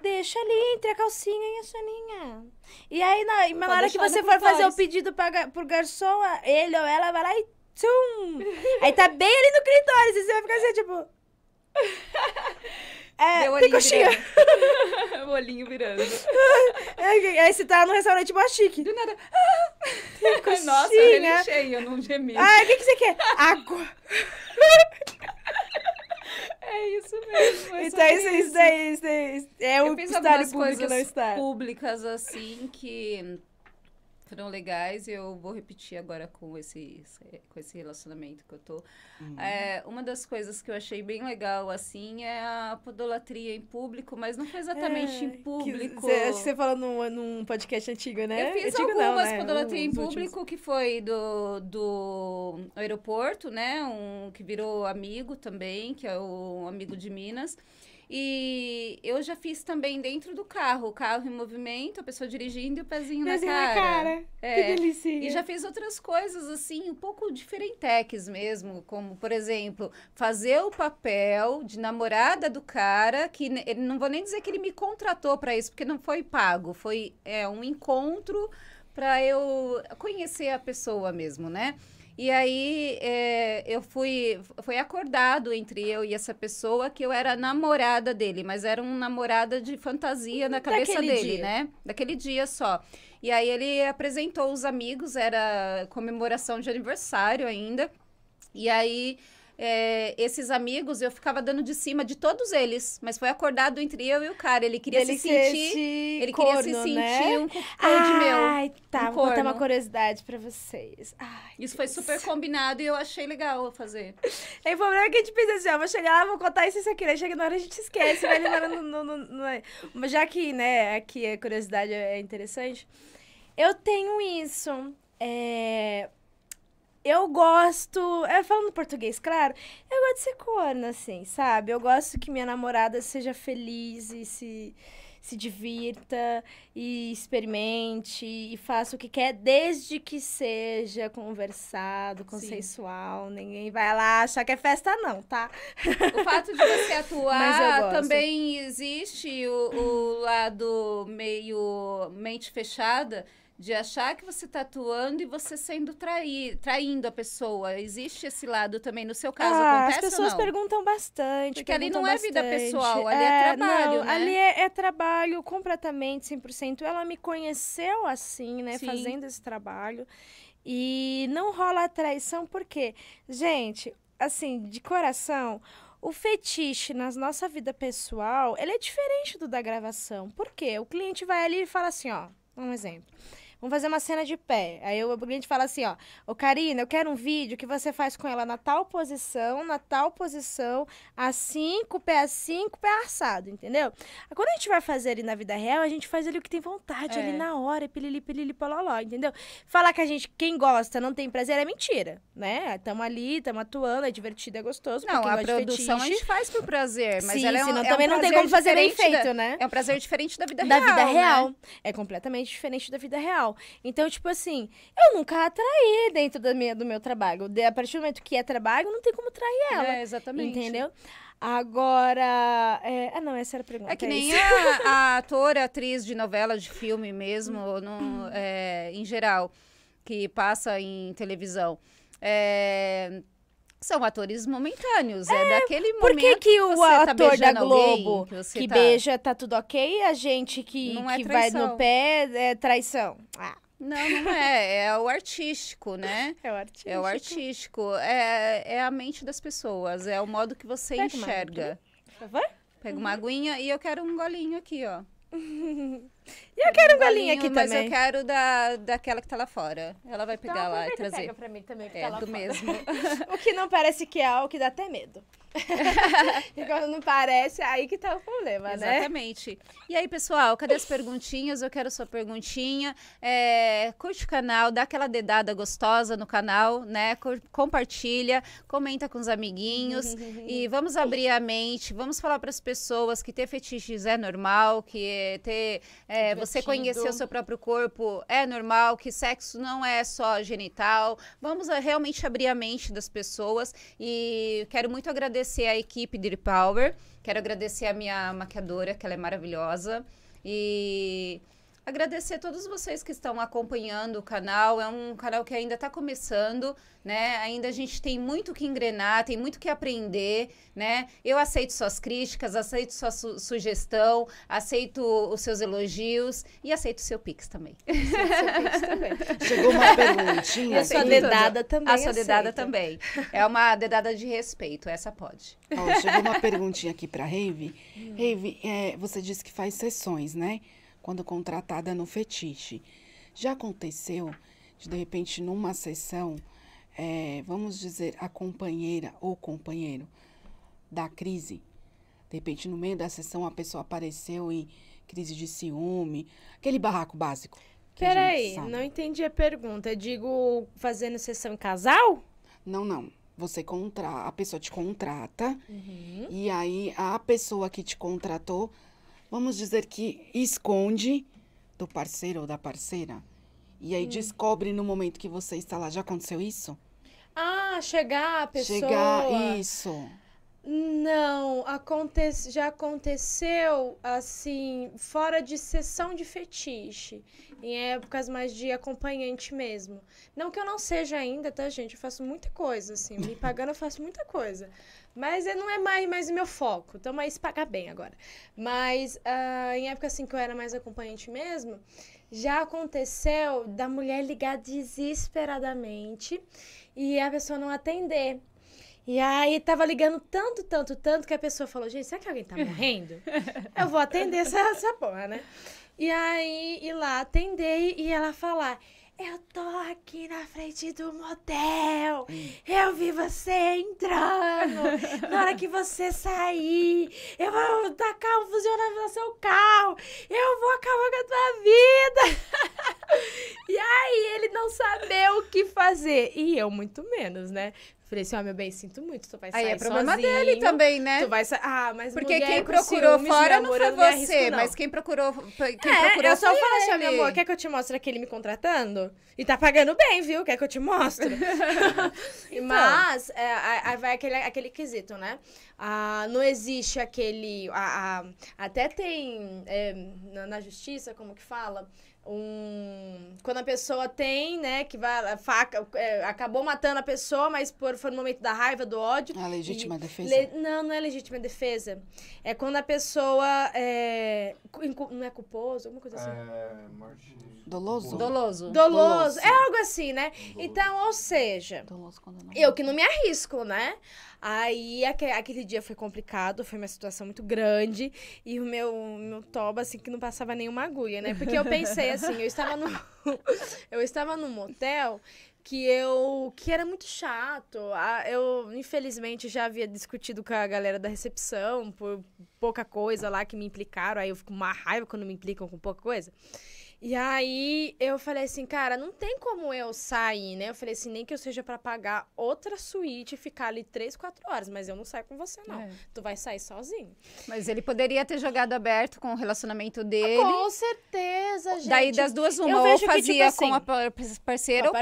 Deixa ali entre a calcinha e a soninha. E aí, na, na hora que você for fazer o pedido pra, pro garçom, ele ou ela vai lá e tchum! aí tá bem ali no clitóris, e você vai ficar assim, tipo... É, tem coxinha. o olhinho virando. É, é, aí você tá no restaurante mais chique. Do nada. Ah, tem coxinha. Nossa, eu cheio, eu não gemi. Ah, o que, que você quer? Água. É isso mesmo. Então, é então, isso, isso, isso, isso, é o eu penso público coisas não públicas, assim, que foram legais e eu vou repetir agora com esse, com esse relacionamento que eu tô. Uhum. É, uma das coisas que eu achei bem legal, assim, é a podolatria em público, mas não foi exatamente é, em público. Cê, acho que você falou num, num podcast antigo, né? Eu fiz antigo algumas não, né? podolatria um, em público, últimos. que foi do, do aeroporto, né? Um que virou amigo também, que é o amigo de Minas. E eu já fiz também dentro do carro, o carro em movimento, a pessoa dirigindo e o pezinho, pezinho na cara. Na cara. É. Que delicinha. E já fiz outras coisas assim, um pouco diferentex mesmo, como, por exemplo, fazer o papel de namorada do cara, que ele, não vou nem dizer que ele me contratou para isso, porque não foi pago, foi é, um encontro para eu conhecer a pessoa mesmo, né? E aí é, eu fui, foi acordado entre eu e essa pessoa que eu era namorada dele, mas era um namorada de fantasia na cabeça dele, dia. né? Daquele dia só. E aí ele apresentou os amigos, era comemoração de aniversário ainda. E aí é, esses amigos, eu ficava dando de cima de todos eles, mas foi acordado entre eu e o cara. Ele queria ele se sentir. Ele corno, queria se sentir né? um de meu. Ai, tá. Um vou contar uma curiosidade pra vocês. Ai, Isso Deus. foi super combinado e eu achei legal fazer. É o problema é que a gente pensa assim: ó, vou chegar lá, vou contar isso e isso aqui. Aí chega na hora a gente esquece, vai no, no, no, no, Já que, né, aqui a é curiosidade é interessante. Eu tenho isso. É, eu gosto. É, falando português, claro. Eu gosto de ser corna, assim, sabe? Eu gosto que minha namorada seja feliz e se, se divirta e experimente e faça o que quer, desde que seja conversado, consensual. Sim. Ninguém vai lá achar que é festa, não, tá? O fato de você atuar também existe o, o lado meio mente fechada de achar que você está atuando e você sendo trair, traindo a pessoa. Existe esse lado também no seu caso? Ah, acontece as pessoas perguntam bastante. Porque perguntam ali não é bastante. vida pessoal, ali é, é trabalho. Não, né? Ali é, é, trabalho completamente 100%. Ela me conheceu assim, né, Sim. fazendo esse trabalho. E não rola traição, porque, gente, assim, de coração, o fetiche na nossa vida pessoal, ele é diferente do da gravação. Por quê? O cliente vai ali e fala assim, ó, um exemplo. Vamos fazer uma cena de pé. Aí o cliente fala assim, ó, ô Karina, eu quero um vídeo que você faz com ela na tal posição, na tal posição, assim, com o pé assim, com o pé assado, entendeu? Quando a gente vai fazer ali na vida real, a gente faz ali o que tem vontade, é. ali na hora, pilili, pilili, pololó, entendeu? Falar que a gente, quem gosta, não tem prazer é mentira, né? Tamo ali, tamo atuando, é divertido, é gostoso. Não, a produção a gente faz por prazer, mas Sim, ela é um, senão, é também um não tem como fazer bem feito, da, né? É um prazer diferente da vida da real. Da vida real. Né? É completamente diferente da vida real. Então, tipo assim, eu nunca atraí dentro da minha, do meu trabalho. A partir do momento que é trabalho, não tem como trair é, ela. É, exatamente. Entendeu? Agora. É... Ah, não, essa era a pergunta. É que é nem é a, a, atora, atriz de novela, de filme mesmo, no, é, em geral, que passa em televisão. É são atores momentâneos. É, é daquele momento. Por que, que o tá ator tá da Globo que, que tá... beija tá tudo ok e a gente que, é que vai no pé é traição? Ah. Não, não é. É o artístico, né? É o artístico. É o artístico. É, é a mente das pessoas. É o modo que você Pega enxerga. por favor? Pega uma uhum. aguinha e eu quero um golinho aqui, ó. e eu quero um galinha aqui mas também. Mas eu quero da, daquela que tá lá fora. Ela vai então, pegar então, lá e trazer. Pega pra mim também, que é, tá lá do fora. mesmo. o que não parece que é algo que dá até medo. e quando não parece, é aí que tá o problema, Exatamente. né? Exatamente. E aí, pessoal, cadê as perguntinhas? Eu quero sua perguntinha. É, curte o canal, dá aquela dedada gostosa no canal, né? Compartilha, comenta com os amiguinhos. e vamos abrir a mente, vamos falar para as pessoas que ter fetiches é normal, que ter é, você conhecer o seu próprio corpo é normal, que sexo não é só genital. Vamos ah, realmente abrir a mente das pessoas. E quero muito agradecer agradecer a equipe de Power, quero agradecer a minha maquiadora, que ela é maravilhosa. E agradecer a todos vocês que estão acompanhando o canal. É um canal que ainda está começando, né? Ainda a gente tem muito que engrenar, tem muito que aprender, né? Eu aceito suas críticas, aceito sua su sugestão, aceito os seus elogios e aceito o seu Pix também. Seu pix também. Chegou uma perguntinha. E a sua dedada também. A sua aceita. dedada também. É uma dedada de respeito, essa pode. Oh, chegou uma perguntinha aqui para Rave. Rave, é, você disse que faz sessões, né? quando contratada no fetiche. Já aconteceu de, de repente, numa sessão, é, vamos dizer, a companheira ou companheiro da crise, de repente, no meio da sessão, a pessoa apareceu em crise de ciúme, aquele barraco básico. Peraí, não entendi a pergunta. Eu digo fazendo sessão em casal? Não, não. Você contra... a pessoa te contrata uhum. e aí a pessoa que te contratou vamos dizer que esconde do parceiro ou da parceira. E aí hum. descobre no momento que você está lá. Já aconteceu isso? Ah, chegar a pessoa. Chegar, isso. Não, aconte... já aconteceu assim, fora de sessão de fetiche, em épocas mais de acompanhante mesmo. Não que eu não seja ainda, tá, gente? Eu faço muita coisa, assim, me pagando eu faço muita coisa. Mas é, não é mais, mais o meu foco, então mais pagar bem agora. Mas uh, em época assim que eu era mais acompanhante mesmo, já aconteceu da mulher ligar desesperadamente e a pessoa não atender. E aí tava ligando tanto, tanto, tanto que a pessoa falou: gente, será que alguém tá morrendo? Eu vou atender essa, essa porra, né? E aí ir lá atender e ela falar. Eu tô aqui na frente do motel. Eu vi você entrando. Na hora que você sair, eu vou tacar um fuzil no seu carro. Eu vou acabar com a tua vida. e aí, ele não sabia o que fazer. E eu, muito menos, né? Falei assim, ó, oh, meu bem, sinto muito, tu vai sair Aí é problema sozinho, dele também, né? Tu vai sair... Ah, mas Porque mulher, quem procurou ciúmes, fora amor, não foi você, não. mas quem procurou... Quem é, procurou eu só falo assim, ó, meu amor, quer que eu te mostre aquele me contratando? E tá pagando bem, viu? Quer que eu te mostre? então. Mas, é, vai aquele, aquele quesito, né? Ah, não existe aquele... Ah, até tem, é, na, na justiça, como que fala? um quando a pessoa tem né que vai a faca é, acabou matando a pessoa mas por foi no momento da raiva do ódio é legítima e, defesa le, não não é legítima defesa é quando a pessoa é, não é culposo alguma coisa assim é, morte doloso doloso doloso, é algo assim né doloso. então ou seja doloso quando não eu que não me arrisco né aí aquele dia foi complicado foi uma situação muito grande e o meu meu toba assim que não passava nenhuma agulha né porque eu pensei assim, eu estava no eu estava num motel que eu que era muito chato. Eu infelizmente já havia discutido com a galera da recepção por pouca coisa lá que me implicaram, aí eu fico com uma raiva quando me implicam com pouca coisa. E aí eu falei assim, cara, não tem como eu sair, né? Eu falei assim, nem que eu seja para pagar outra suíte e ficar ali três, quatro horas, mas eu não saio com você, não. É. Tu vai sair sozinho. Mas ele poderia ter jogado aberto com o relacionamento dele. com certeza, gente. Daí das duas, uma, eu ou fazia que, tipo assim, com a parceira, a parceira ou é.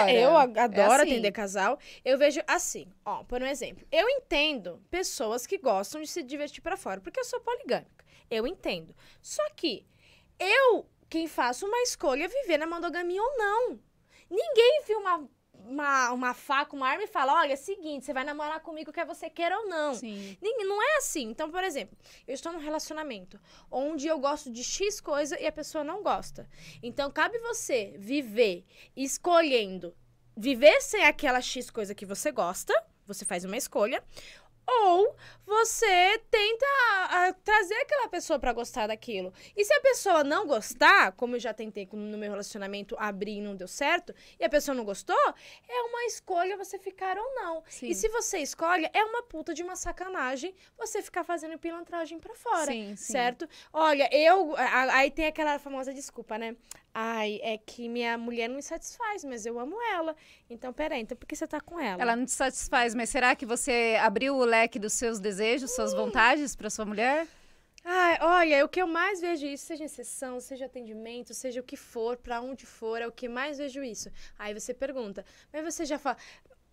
parceira. Eu é adoro é assim. atender casal. Eu vejo assim, ó, por um exemplo. Eu entendo pessoas que gostam de se divertir para fora, porque eu sou poligâmica. Eu entendo. Só que eu quem faça uma escolha é viver na monogamia ou não. Ninguém viu uma uma, uma faca, uma arma e fala: olha, é seguinte, você vai namorar comigo quer você queira ou não. Sim. Não é assim. Então, por exemplo, eu estou num relacionamento onde eu gosto de X coisa e a pessoa não gosta. Então, cabe você viver escolhendo viver sem aquela X coisa que você gosta, você faz uma escolha, ou você tenta a, ah, trazer aquela pessoa para gostar daquilo. E se a pessoa não gostar, como eu já tentei no meu relacionamento abrir e não deu certo, e a pessoa não gostou, é uma escolha você ficar ou não. Sim. E se você escolhe, é uma puta de uma sacanagem você ficar fazendo pilantragem para fora. Sim, sim. Certo? Olha, eu. A, aí tem aquela famosa desculpa, né? Ai, é que minha mulher não me satisfaz, mas eu amo ela. Então, peraí, então por que você tá com ela? Ela não te satisfaz, mas será que você abriu o leque dos seus desejos, suas hum. vontades para sua mulher? Ai, olha, o que eu mais vejo isso, seja em sessão, seja atendimento, seja o que for, para onde for, é o que mais vejo isso. Aí você pergunta, mas você já fala,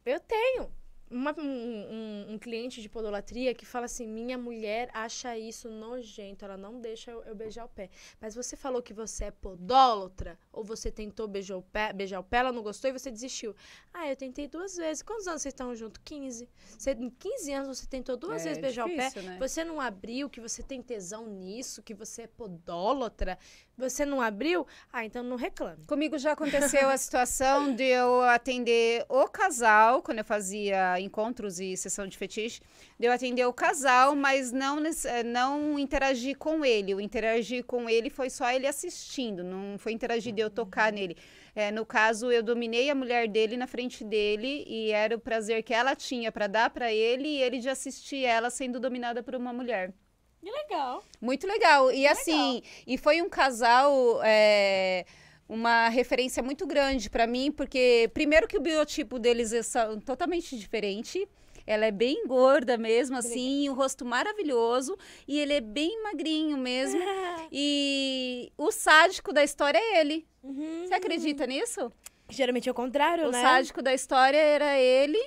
eu tenho uma, um, um, cliente de podolatria que fala assim: minha mulher acha isso nojento, ela não deixa eu, eu, beijar o pé. Mas você falou que você é podólatra, ou você tentou beijar o pé, beijar o pé ela não gostou e você desistiu. Ah, eu tentei duas vezes. Quantos anos vocês estão juntos? 15. Você, em 15 anos você tentou duas é, vezes beijar difícil, o pé, né? você não abriu, que você tem tesão nisso, que você é podólatra você não abriu, ah, então não reclame. Comigo já aconteceu a situação de eu atender o casal, quando eu fazia encontros e sessão de fetiche, de eu atender o casal, mas não, eh, não interagir com ele. O interagir com ele foi só ele assistindo, não foi interagir de eu tocar hum. nele. É, no caso, eu dominei a mulher dele na frente dele e era o prazer que ela tinha para dar para ele e ele de assistir ela sendo dominada por uma mulher. Que legal. Muito legal. E que assim, legal. e foi um casal. É, uma referência muito grande para mim, porque primeiro que o biotipo deles é totalmente diferente. Ela é bem gorda mesmo, assim, o rosto maravilhoso. E ele é bem magrinho mesmo. e o sádico da história é ele. Uhum, Você acredita uhum. nisso? Geralmente é o contrário, o né? O sádico da história era ele.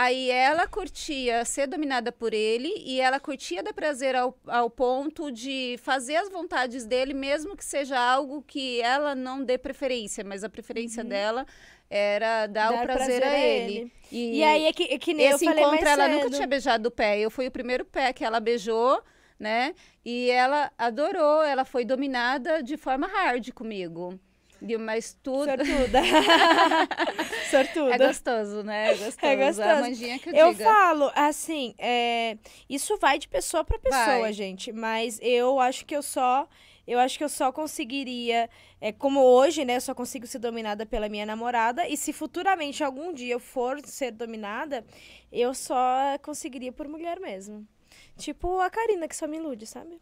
Aí ela curtia ser dominada por ele e ela curtia dar prazer ao, ao ponto de fazer as vontades dele, mesmo que seja algo que ela não dê preferência, mas a preferência uhum. dela era dar, dar o prazer, prazer, a ele. ele. E, e, aí é que, é que nem esse eu falei encontro, mais ela cedo. nunca tinha beijado o pé. Eu fui o primeiro pé que ela beijou, né? E ela adorou, ela foi dominada de forma hard comigo de uma estuda. Sortuda. Sortuda. É gostoso, né? É gostoso. É gostoso. A manjinha que eu, eu falo, assim, é... isso vai de pessoa para pessoa, vai. gente. Mas eu acho que eu só. Eu acho que eu só conseguiria, é, como hoje, né? Eu só consigo ser dominada pela minha namorada. E se futuramente algum dia eu for ser dominada, eu só conseguiria por mulher mesmo. Tipo a Karina, que só me ilude, sabe?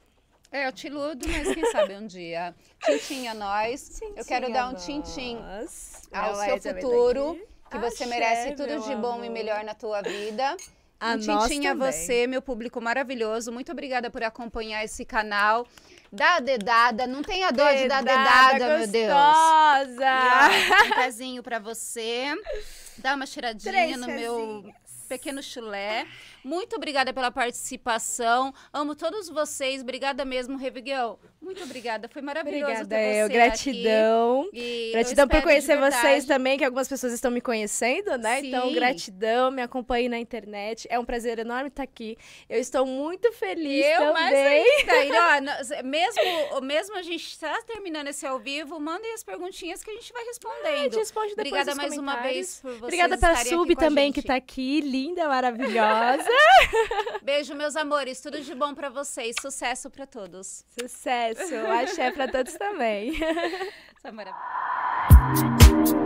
É, eu te iludo, mas quem sabe um dia. Tintim a nós. eu quero dar um tintim ao seu é futuro, que você merece tudo de bom amor. e melhor na tua vida. A um tintim a você, meu público maravilhoso. Muito obrigada por acompanhar esse canal. Dá a dedada, não tenha dor dedada, de dar dedada, gostosa. meu Deus. Gostosa! Um pezinho pra você. Dá uma cheiradinha Três no meu pequeno chulé. Muito obrigada pela participação. Amo todos vocês. Obrigada mesmo, Reviguel. Muito obrigada. Foi maravilhoso obrigada, ter eu. Gratidão. Gratidão por conhecer vocês também, que algumas pessoas estão me conhecendo, né? Sim. Então, gratidão. Me acompanhe na internet. É um prazer enorme estar aqui. Eu estou muito feliz eu também. Mais E, ó, é, mesmo, mesmo a gente está terminando esse ao vivo, mandem as perguntinhas que a gente vai respondendo. Ah, a gente responde depois Obrigada mais uma vez por vocês Obrigada pela Sub também, que está aqui. Linda, maravilhosa. Beijo, meus amores. Tudo de bom para vocês. Sucesso para todos. Sucesso. Axé para todos também. Samara.